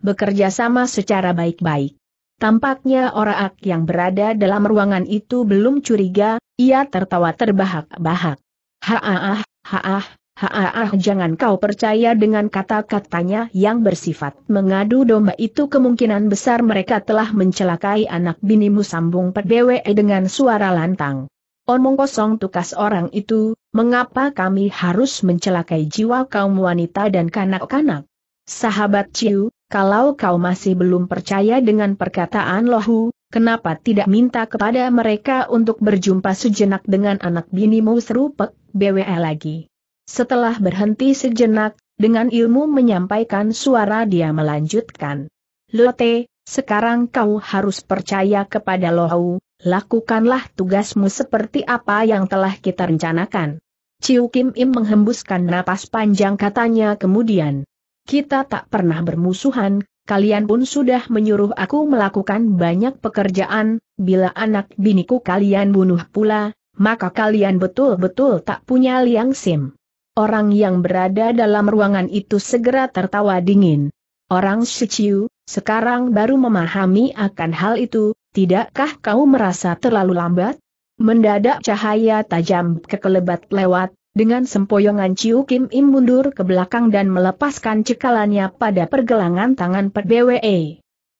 bekerja sama secara baik-baik. Tampaknya orang-orang yang berada dalam ruangan itu belum curiga, ia tertawa terbahak-bahak. Haah, haah, Haah jangan kau percaya dengan kata-katanya yang bersifat mengadu domba itu kemungkinan besar mereka telah mencelakai anak binimu sambung PBWE dengan suara lantang. Omong kosong tukas orang itu, mengapa kami harus mencelakai jiwa kaum wanita dan kanak-kanak? Sahabat Ciu, kalau kau masih belum percaya dengan perkataan Lohu, kenapa tidak minta kepada mereka untuk berjumpa sejenak dengan anak binimu serupek, BWE lagi? Setelah berhenti sejenak, dengan ilmu menyampaikan suara dia melanjutkan. Lote, sekarang kau harus percaya kepada Lohau, lakukanlah tugasmu seperti apa yang telah kita rencanakan. Ciu Kim Im menghembuskan napas panjang katanya kemudian. Kita tak pernah bermusuhan, kalian pun sudah menyuruh aku melakukan banyak pekerjaan, bila anak biniku kalian bunuh pula, maka kalian betul-betul tak punya liang sim. Orang yang berada dalam ruangan itu segera tertawa dingin. Orang Shiciu, sekarang baru memahami akan hal itu, tidakkah kau merasa terlalu lambat? Mendadak cahaya tajam kekelebat lewat, dengan sempoyongan Chiu Kim Im mundur ke belakang dan melepaskan cekalannya pada pergelangan tangan PBWE. E.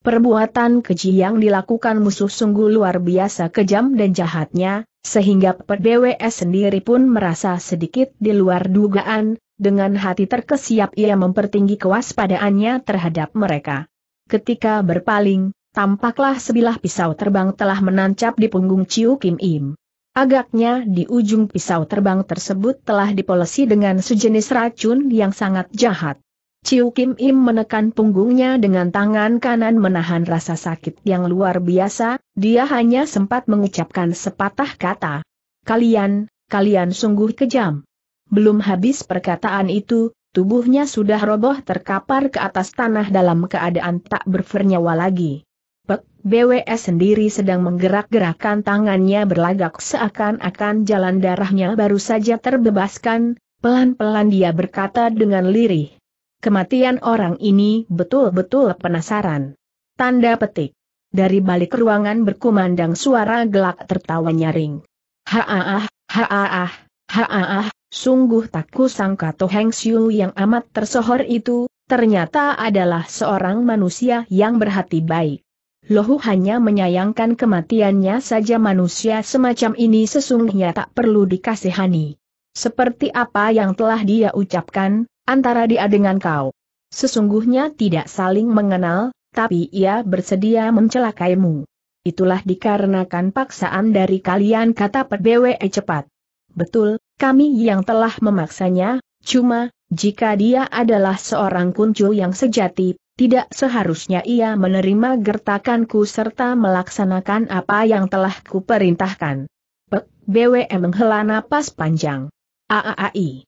Perbuatan keji yang dilakukan musuh sungguh luar biasa kejam dan jahatnya, sehingga PBWS sendiri pun merasa sedikit di luar dugaan, dengan hati terkesiap ia mempertinggi kewaspadaannya terhadap mereka. Ketika berpaling, tampaklah sebilah pisau terbang telah menancap di punggung Ciu Kim Im. Agaknya di ujung pisau terbang tersebut telah dipolesi dengan sejenis racun yang sangat jahat. Ciu Kim Im menekan punggungnya dengan tangan kanan menahan rasa sakit yang luar biasa, dia hanya sempat mengucapkan sepatah kata. Kalian, kalian sungguh kejam. Belum habis perkataan itu, tubuhnya sudah roboh terkapar ke atas tanah dalam keadaan tak bernyawa lagi. Pek, BWS sendiri sedang menggerak-gerakkan tangannya berlagak seakan-akan jalan darahnya baru saja terbebaskan, pelan-pelan dia berkata dengan lirih. Kematian orang ini betul-betul penasaran. Tanda petik. Dari balik ruangan berkumandang suara gelak tertawa nyaring. Haaah, haaah, haaah, sungguh tak kusangka Toheng Xiu yang amat tersohor itu, ternyata adalah seorang manusia yang berhati baik. Lohu hanya menyayangkan kematiannya saja manusia semacam ini sesungguhnya tak perlu dikasihani. Seperti apa yang telah dia ucapkan, antara dia dengan kau. Sesungguhnya tidak saling mengenal, tapi ia bersedia mencelakaimu. Itulah dikarenakan paksaan dari kalian kata PBWE cepat. Betul, kami yang telah memaksanya, cuma, jika dia adalah seorang kuncu yang sejati, tidak seharusnya ia menerima gertakanku serta melaksanakan apa yang telah kuperintahkan. Pek, BWM menghela napas panjang. AAAI.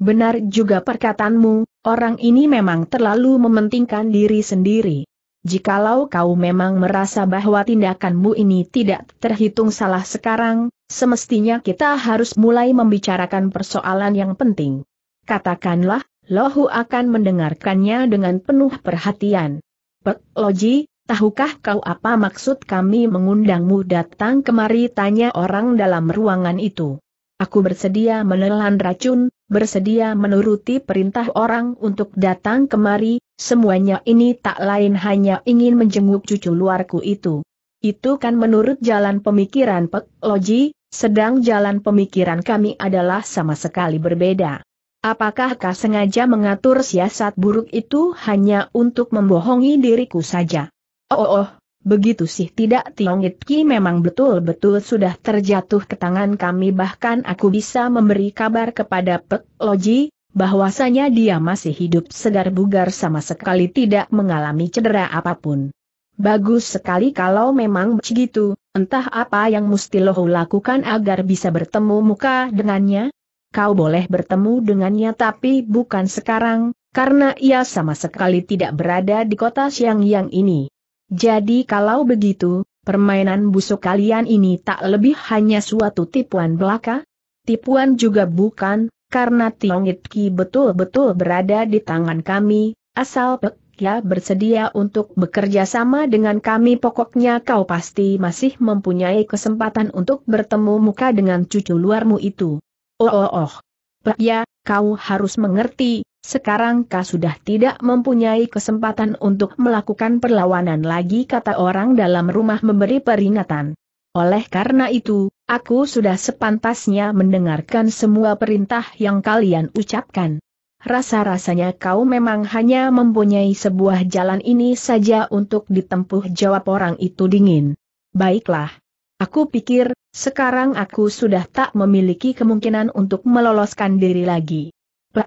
Benar juga perkataanmu, orang ini memang terlalu mementingkan diri sendiri. Jikalau kau memang merasa bahwa tindakanmu ini tidak terhitung salah sekarang, semestinya kita harus mulai membicarakan persoalan yang penting. Katakanlah, Lohu akan mendengarkannya dengan penuh perhatian. Pek Loji, tahukah kau apa maksud kami mengundangmu datang kemari tanya orang dalam ruangan itu? Aku bersedia menelan racun, bersedia menuruti perintah orang untuk datang kemari, semuanya ini tak lain hanya ingin menjenguk cucu luarku itu. Itu kan menurut jalan pemikiran Pek Loji, sedang jalan pemikiran kami adalah sama sekali berbeda. Apakah kau sengaja mengatur siasat buruk itu hanya untuk membohongi diriku saja? Oh, oh, oh Begitu sih tidak Tiong Ki memang betul-betul sudah terjatuh ke tangan kami bahkan aku bisa memberi kabar kepada Pek Loji, bahwasanya dia masih hidup segar bugar sama sekali tidak mengalami cedera apapun. Bagus sekali kalau memang begitu, entah apa yang mesti loh lakukan agar bisa bertemu muka dengannya? Kau boleh bertemu dengannya tapi bukan sekarang, karena ia sama sekali tidak berada di kota siang yang ini. Jadi kalau begitu, permainan busuk kalian ini tak lebih hanya suatu tipuan belaka? Tipuan juga bukan, karena Tiong Itki betul-betul berada di tangan kami, asal Pek Ya bersedia untuk bekerja sama dengan kami pokoknya kau pasti masih mempunyai kesempatan untuk bertemu muka dengan cucu luarmu itu. Oh oh oh. Pek Ya, kau harus mengerti, sekarang kau sudah tidak mempunyai kesempatan untuk melakukan perlawanan lagi kata orang dalam rumah memberi peringatan. Oleh karena itu, aku sudah sepantasnya mendengarkan semua perintah yang kalian ucapkan. Rasa-rasanya kau memang hanya mempunyai sebuah jalan ini saja untuk ditempuh jawab orang itu dingin. Baiklah, Aku pikir, sekarang aku sudah tak memiliki kemungkinan untuk meloloskan diri lagi.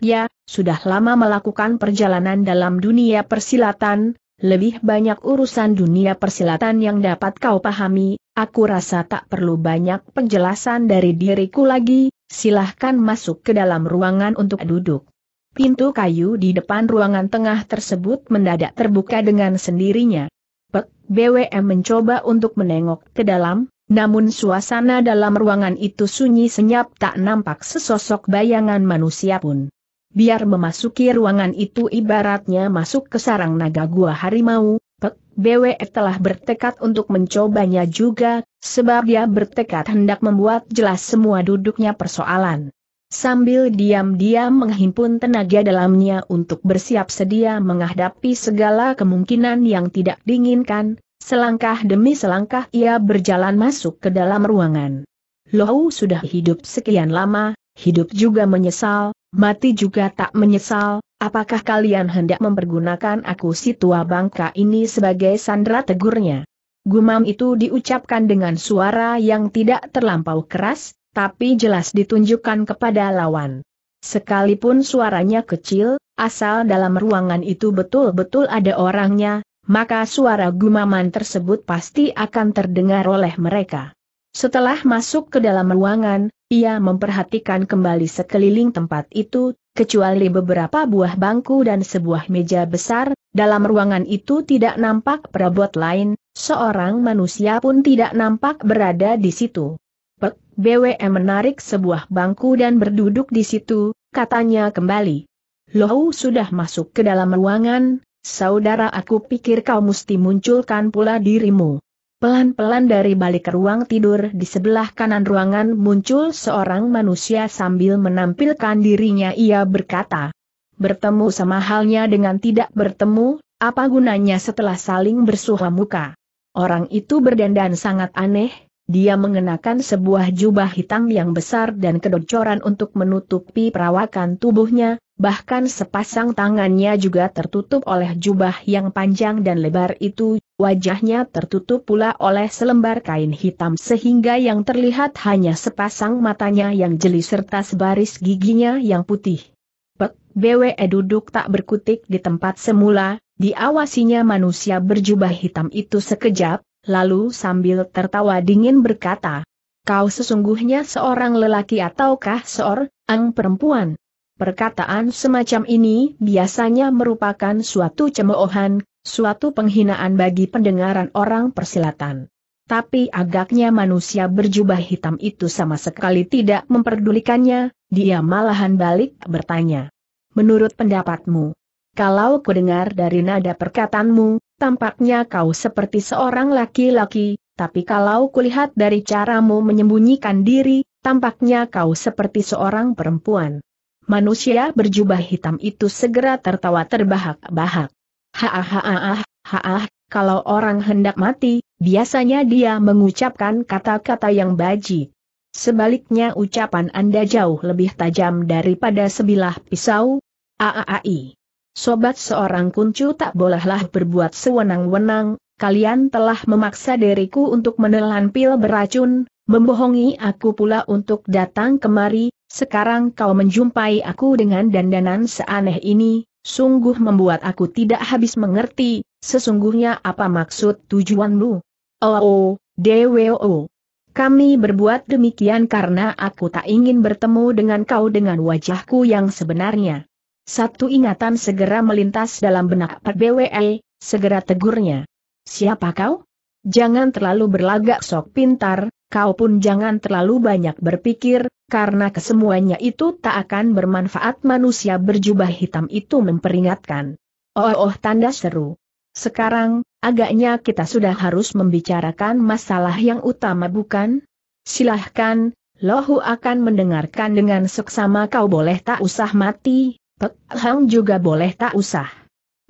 ya, sudah lama melakukan perjalanan dalam dunia persilatan, lebih banyak urusan dunia persilatan yang dapat kau pahami, aku rasa tak perlu banyak penjelasan dari diriku lagi, silahkan masuk ke dalam ruangan untuk duduk. Pintu kayu di depan ruangan tengah tersebut mendadak terbuka dengan sendirinya. Pek BWM mencoba untuk menengok ke dalam, namun suasana dalam ruangan itu sunyi senyap tak nampak sesosok bayangan manusia pun. Biar memasuki ruangan itu ibaratnya masuk ke sarang naga gua harimau, Pek BWE telah bertekad untuk mencobanya juga, sebab dia bertekad hendak membuat jelas semua duduknya persoalan. Sambil diam-diam menghimpun tenaga dalamnya untuk bersiap sedia menghadapi segala kemungkinan yang tidak diinginkan, Selangkah demi selangkah ia berjalan masuk ke dalam ruangan. Lohu sudah hidup sekian lama, hidup juga menyesal, mati juga tak menyesal, apakah kalian hendak mempergunakan aku si tua bangka ini sebagai sandra tegurnya? Gumam itu diucapkan dengan suara yang tidak terlampau keras, tapi jelas ditunjukkan kepada lawan. Sekalipun suaranya kecil, asal dalam ruangan itu betul-betul ada orangnya, maka suara gumaman tersebut pasti akan terdengar oleh mereka. Setelah masuk ke dalam ruangan, ia memperhatikan kembali sekeliling tempat itu, kecuali beberapa buah bangku dan sebuah meja besar, dalam ruangan itu tidak nampak perabot lain, seorang manusia pun tidak nampak berada di situ. Pek BWM menarik sebuah bangku dan berduduk di situ, katanya kembali. Lohu sudah masuk ke dalam ruangan, saudara aku pikir kau mesti munculkan pula dirimu. Pelan-pelan dari balik ruang tidur di sebelah kanan ruangan muncul seorang manusia sambil menampilkan dirinya ia berkata. Bertemu sama halnya dengan tidak bertemu, apa gunanya setelah saling bersuah muka. Orang itu berdandan sangat aneh, dia mengenakan sebuah jubah hitam yang besar dan kedocoran untuk menutupi perawakan tubuhnya, bahkan sepasang tangannya juga tertutup oleh jubah yang panjang dan lebar itu, wajahnya tertutup pula oleh selembar kain hitam sehingga yang terlihat hanya sepasang matanya yang jeli serta sebaris giginya yang putih. Pek BWE duduk tak berkutik di tempat semula, diawasinya manusia berjubah hitam itu sekejap, lalu sambil tertawa dingin berkata, Kau sesungguhnya seorang lelaki ataukah seorang perempuan? Perkataan semacam ini biasanya merupakan suatu cemoohan, suatu penghinaan bagi pendengaran orang persilatan. Tapi agaknya manusia berjubah hitam itu sama sekali tidak memperdulikannya, dia malahan balik bertanya. Menurut pendapatmu, kalau kudengar dari nada perkataanmu, tampaknya kau seperti seorang laki-laki, tapi kalau kulihat dari caramu menyembunyikan diri, tampaknya kau seperti seorang perempuan. Manusia berjubah hitam itu segera tertawa terbahak-bahak. Haahaah, haah, kalau orang hendak mati, biasanya dia mengucapkan kata-kata yang baji. Sebaliknya ucapan Anda jauh lebih tajam daripada sebilah pisau. Aaai sobat seorang kuncu tak bolehlah berbuat sewenang-wenang, kalian telah memaksa diriku untuk menelan pil beracun, membohongi aku pula untuk datang kemari, sekarang kau menjumpai aku dengan dandanan seaneh ini, sungguh membuat aku tidak habis mengerti, sesungguhnya apa maksud tujuanmu? Oh, oh DWO. Kami berbuat demikian karena aku tak ingin bertemu dengan kau dengan wajahku yang sebenarnya. Satu ingatan segera melintas dalam benak Pak BWE, segera tegurnya. Siapa kau? Jangan terlalu berlagak sok pintar, kau pun jangan terlalu banyak berpikir, karena kesemuanya itu tak akan bermanfaat manusia berjubah hitam itu memperingatkan. Oh oh tanda seru. Sekarang, agaknya kita sudah harus membicarakan masalah yang utama bukan? Silahkan, Lohu akan mendengarkan dengan seksama kau boleh tak usah mati, Pek Hang juga boleh tak usah.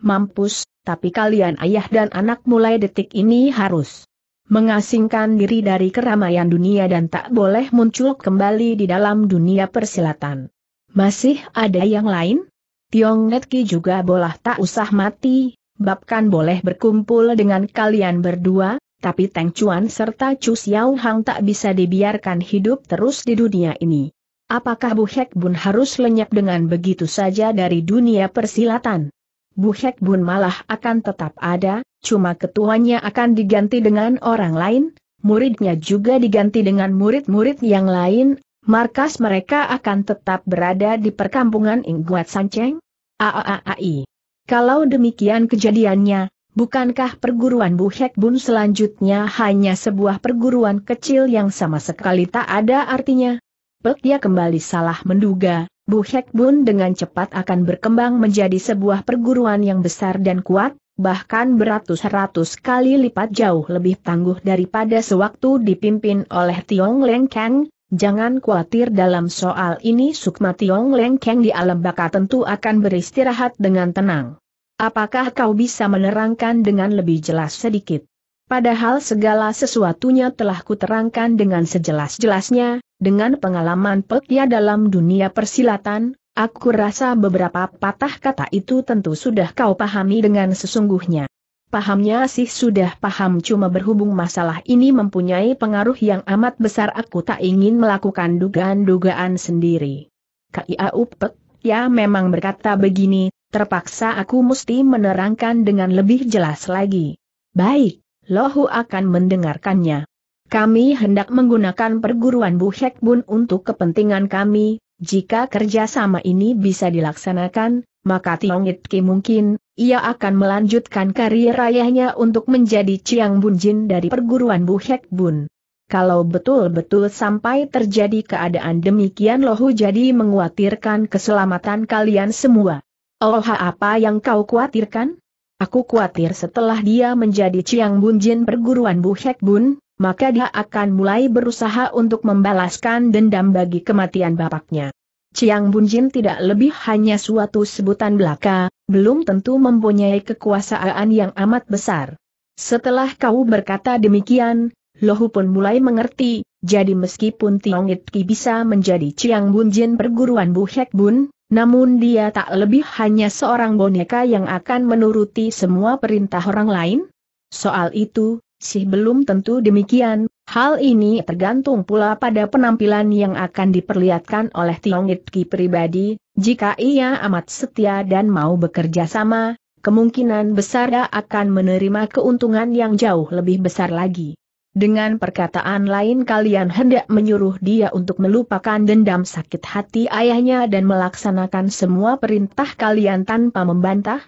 Mampus, tapi kalian ayah dan anak mulai detik ini harus mengasingkan diri dari keramaian dunia dan tak boleh muncul kembali di dalam dunia persilatan. Masih ada yang lain? Tiong Netki juga boleh tak usah mati, bahkan boleh berkumpul dengan kalian berdua, tapi Teng Chuan serta Chu Xiao Hang tak bisa dibiarkan hidup terus di dunia ini. Apakah Bu Hek Bun harus lenyap dengan begitu saja dari dunia persilatan? Bu Hek Bun malah akan tetap ada, cuma ketuanya akan diganti dengan orang lain, muridnya juga diganti dengan murid-murid yang lain, markas mereka akan tetap berada di perkampungan Ingguat Sanceng? Aaai. Kalau demikian kejadiannya, bukankah perguruan Bu Hek Bun selanjutnya hanya sebuah perguruan kecil yang sama sekali tak ada artinya? Pek dia kembali salah menduga, Bu Hek Bun dengan cepat akan berkembang menjadi sebuah perguruan yang besar dan kuat, bahkan beratus-ratus kali lipat jauh lebih tangguh daripada sewaktu dipimpin oleh Tiong Leng Kang. Jangan khawatir dalam soal ini Sukma Tiong Leng Kang di alam baka tentu akan beristirahat dengan tenang. Apakah kau bisa menerangkan dengan lebih jelas sedikit? Padahal segala sesuatunya telah kuterangkan dengan sejelas-jelasnya, dengan pengalaman Pekia dalam dunia persilatan, aku rasa beberapa patah kata itu tentu sudah kau pahami dengan sesungguhnya. Pahamnya sih sudah paham cuma berhubung masalah ini mempunyai pengaruh yang amat besar aku tak ingin melakukan dugaan-dugaan sendiri. Kia Upek, ya memang berkata begini, terpaksa aku mesti menerangkan dengan lebih jelas lagi. Baik, Lohu akan mendengarkannya. Kami hendak menggunakan perguruan Bu Hek Bun untuk kepentingan kami, jika kerjasama ini bisa dilaksanakan, maka Tiong It mungkin, ia akan melanjutkan karir ayahnya untuk menjadi Chiang Bunjin dari perguruan Bu Hek Bun. Kalau betul-betul sampai terjadi keadaan demikian Lohu jadi mengkhawatirkan keselamatan kalian semua. Oh apa yang kau khawatirkan? Aku khawatir setelah dia menjadi Ciang Bunjin perguruan Bu Hek Bun, maka dia akan mulai berusaha untuk membalaskan dendam bagi kematian bapaknya. Ciang Bunjin tidak lebih hanya suatu sebutan belaka, belum tentu mempunyai kekuasaan yang amat besar. Setelah kau berkata demikian, Lohu pun mulai mengerti, jadi meskipun Tiong Itki bisa menjadi Ciang Bunjin perguruan Bu Hek Bun, namun dia tak lebih hanya seorang boneka yang akan menuruti semua perintah orang lain? Soal itu, sih belum tentu demikian, hal ini tergantung pula pada penampilan yang akan diperlihatkan oleh Tiong Itki pribadi, jika ia amat setia dan mau bekerja sama, kemungkinan besar dia akan menerima keuntungan yang jauh lebih besar lagi. Dengan perkataan lain kalian hendak menyuruh dia untuk melupakan dendam sakit hati ayahnya dan melaksanakan semua perintah kalian tanpa membantah?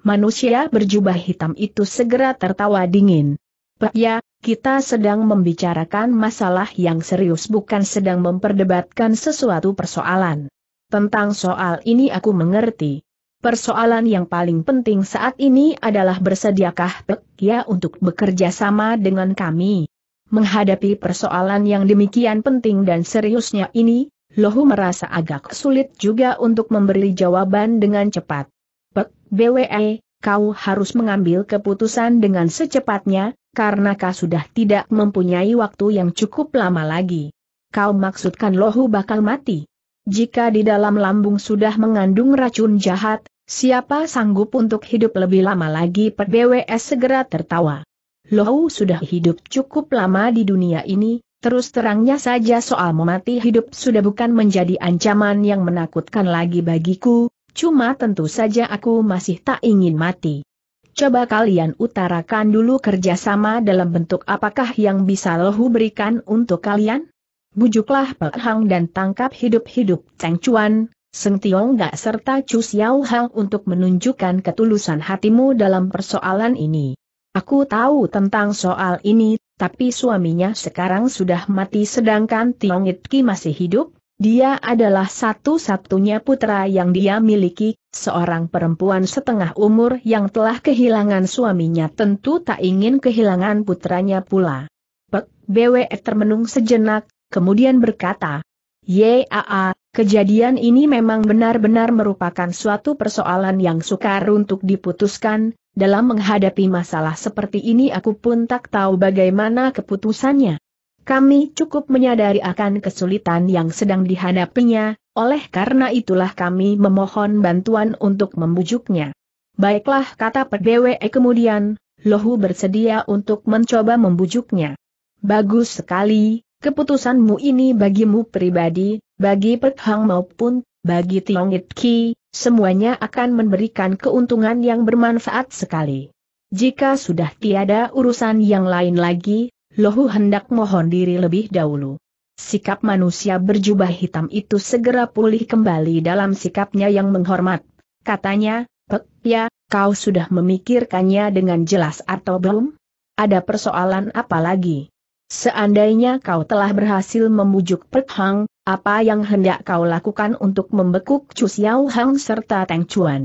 Manusia berjubah hitam itu segera tertawa dingin. Pak ya, kita sedang membicarakan masalah yang serius bukan sedang memperdebatkan sesuatu persoalan. Tentang soal ini aku mengerti. Persoalan yang paling penting saat ini adalah bersediakah ya untuk bekerja sama dengan kami. Menghadapi persoalan yang demikian penting dan seriusnya ini, Lohu merasa agak sulit juga untuk memberi jawaban dengan cepat. Pek, BWE, kau harus mengambil keputusan dengan secepatnya, karena kau sudah tidak mempunyai waktu yang cukup lama lagi. Kau maksudkan Lohu bakal mati. Jika di dalam lambung sudah mengandung racun jahat, siapa sanggup untuk hidup lebih lama lagi? Pek BWE segera tertawa. Lohu sudah hidup cukup lama di dunia ini, terus terangnya saja soal memati hidup sudah bukan menjadi ancaman yang menakutkan lagi bagiku, cuma tentu saja aku masih tak ingin mati. Coba kalian utarakan dulu kerjasama dalam bentuk apakah yang bisa Lohu berikan untuk kalian? Bujuklah Pek Hang dan tangkap hidup-hidup Cheng Chuan, Seng Tiong Gak serta Chu Xiao Hang untuk menunjukkan ketulusan hatimu dalam persoalan ini. Aku tahu tentang soal ini, tapi suaminya sekarang sudah mati sedangkan Tiong Itki masih hidup, dia adalah satu-satunya putra yang dia miliki, seorang perempuan setengah umur yang telah kehilangan suaminya tentu tak ingin kehilangan putranya pula. Pek BWE termenung sejenak, kemudian berkata, Yaa, kejadian ini memang benar-benar merupakan suatu persoalan yang sukar untuk diputuskan, dalam menghadapi masalah seperti ini aku pun tak tahu bagaimana keputusannya. Kami cukup menyadari akan kesulitan yang sedang dihadapinya, oleh karena itulah kami memohon bantuan untuk membujuknya. Baiklah kata PDWE kemudian, Lohu bersedia untuk mencoba membujuknya. Bagus sekali, keputusanmu ini bagimu pribadi, bagi Perthang maupun bagi Tiong It Ki, semuanya akan memberikan keuntungan yang bermanfaat sekali. Jika sudah tiada urusan yang lain lagi, Lohu hendak mohon diri lebih dahulu. Sikap manusia berjubah hitam itu segera pulih kembali dalam sikapnya yang menghormat. Katanya, Pek, ya, kau sudah memikirkannya dengan jelas atau belum? Ada persoalan apa lagi? Seandainya kau telah berhasil membujuk Pek Hang, apa yang hendak kau lakukan untuk membekuk Chu Xiao Hang serta Tangchuan? Chuan?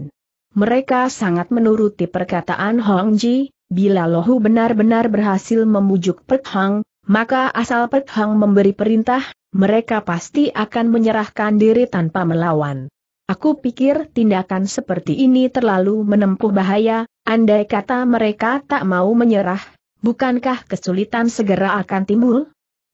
Mereka sangat menuruti perkataan Hong Ji, bila Lohu benar-benar berhasil membujuk Pek Hang, maka asal Pek Hang memberi perintah, mereka pasti akan menyerahkan diri tanpa melawan. Aku pikir tindakan seperti ini terlalu menempuh bahaya, andai kata mereka tak mau menyerah, Bukankah kesulitan segera akan timbul?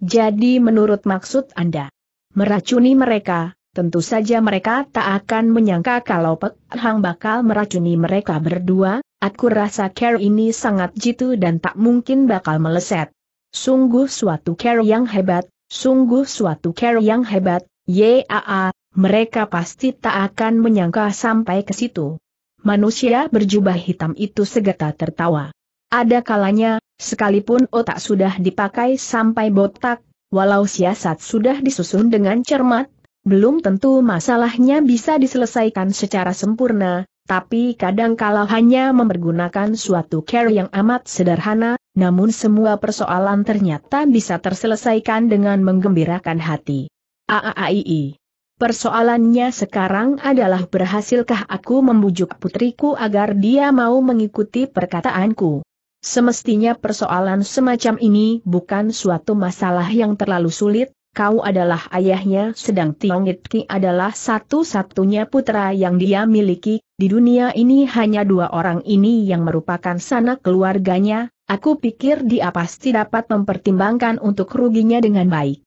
Jadi menurut maksud Anda, meracuni mereka, tentu saja mereka tak akan menyangka kalau Pek Hang bakal meracuni mereka berdua, aku rasa care ini sangat jitu dan tak mungkin bakal meleset. Sungguh suatu care yang hebat, sungguh suatu care yang hebat, yaa, mereka pasti tak akan menyangka sampai ke situ. Manusia berjubah hitam itu segera tertawa. Ada kalanya, Sekalipun otak sudah dipakai sampai botak, walau siasat sudah disusun dengan cermat, belum tentu masalahnya bisa diselesaikan secara sempurna, tapi kadang kalau hanya mempergunakan suatu care yang amat sederhana, namun semua persoalan ternyata bisa terselesaikan dengan menggembirakan hati. Aaaii. Persoalannya sekarang adalah berhasilkah aku membujuk putriku agar dia mau mengikuti perkataanku. Semestinya persoalan semacam ini bukan suatu masalah yang terlalu sulit, kau adalah ayahnya sedang It Ki adalah satu-satunya putra yang dia miliki, di dunia ini hanya dua orang ini yang merupakan sanak keluarganya, aku pikir dia pasti dapat mempertimbangkan untuk ruginya dengan baik.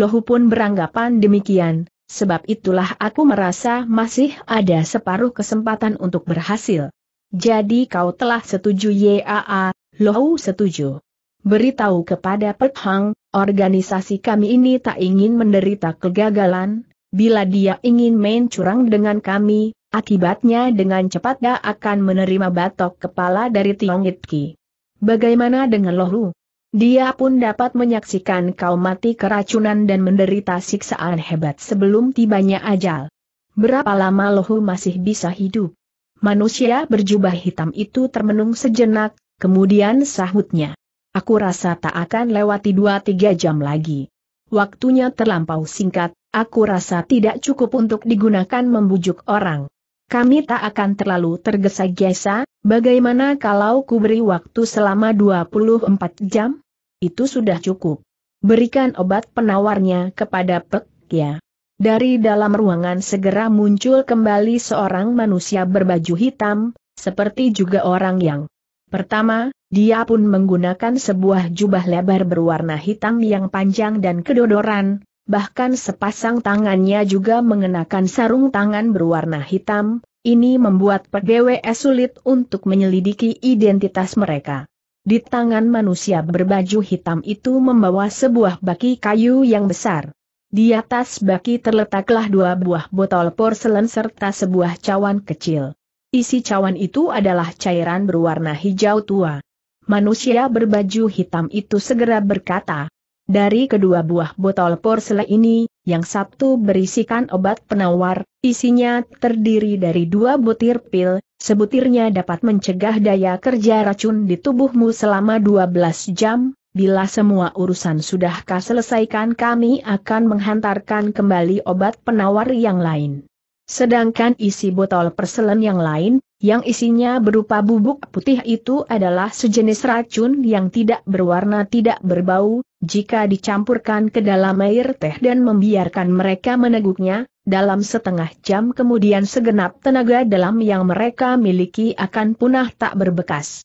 Lohu pun beranggapan demikian, sebab itulah aku merasa masih ada separuh kesempatan untuk berhasil. Jadi kau telah setuju YAA, Lohu setuju. Beritahu kepada Pek Hang, organisasi kami ini tak ingin menderita kegagalan, bila dia ingin main curang dengan kami, akibatnya dengan cepat dia akan menerima batok kepala dari Tiong Itki. Bagaimana dengan Lohu? Dia pun dapat menyaksikan kau mati keracunan dan menderita siksaan hebat sebelum tibanya ajal. Berapa lama Lohu masih bisa hidup? Manusia berjubah hitam itu termenung sejenak, kemudian sahutnya. Aku rasa tak akan lewati dua tiga jam lagi. Waktunya terlampau singkat, aku rasa tidak cukup untuk digunakan membujuk orang. Kami tak akan terlalu tergesa-gesa, bagaimana kalau ku beri waktu selama 24 jam? Itu sudah cukup. Berikan obat penawarnya kepada Pek, ya. Dari dalam ruangan segera muncul kembali seorang manusia berbaju hitam, seperti juga orang yang pertama, dia pun menggunakan sebuah jubah lebar berwarna hitam yang panjang dan kedodoran, bahkan sepasang tangannya juga mengenakan sarung tangan berwarna hitam, ini membuat PGWS sulit untuk menyelidiki identitas mereka. Di tangan manusia berbaju hitam itu membawa sebuah baki kayu yang besar. Di atas baki terletaklah dua buah botol porselen serta sebuah cawan kecil. Isi cawan itu adalah cairan berwarna hijau tua. Manusia berbaju hitam itu segera berkata, dari kedua buah botol porselen ini, yang satu berisikan obat penawar, isinya terdiri dari dua butir pil, sebutirnya dapat mencegah daya kerja racun di tubuhmu selama 12 jam, Bila semua urusan sudah kau selesaikan kami akan menghantarkan kembali obat penawar yang lain. Sedangkan isi botol perselen yang lain, yang isinya berupa bubuk putih itu adalah sejenis racun yang tidak berwarna tidak berbau, jika dicampurkan ke dalam air teh dan membiarkan mereka meneguknya, dalam setengah jam kemudian segenap tenaga dalam yang mereka miliki akan punah tak berbekas.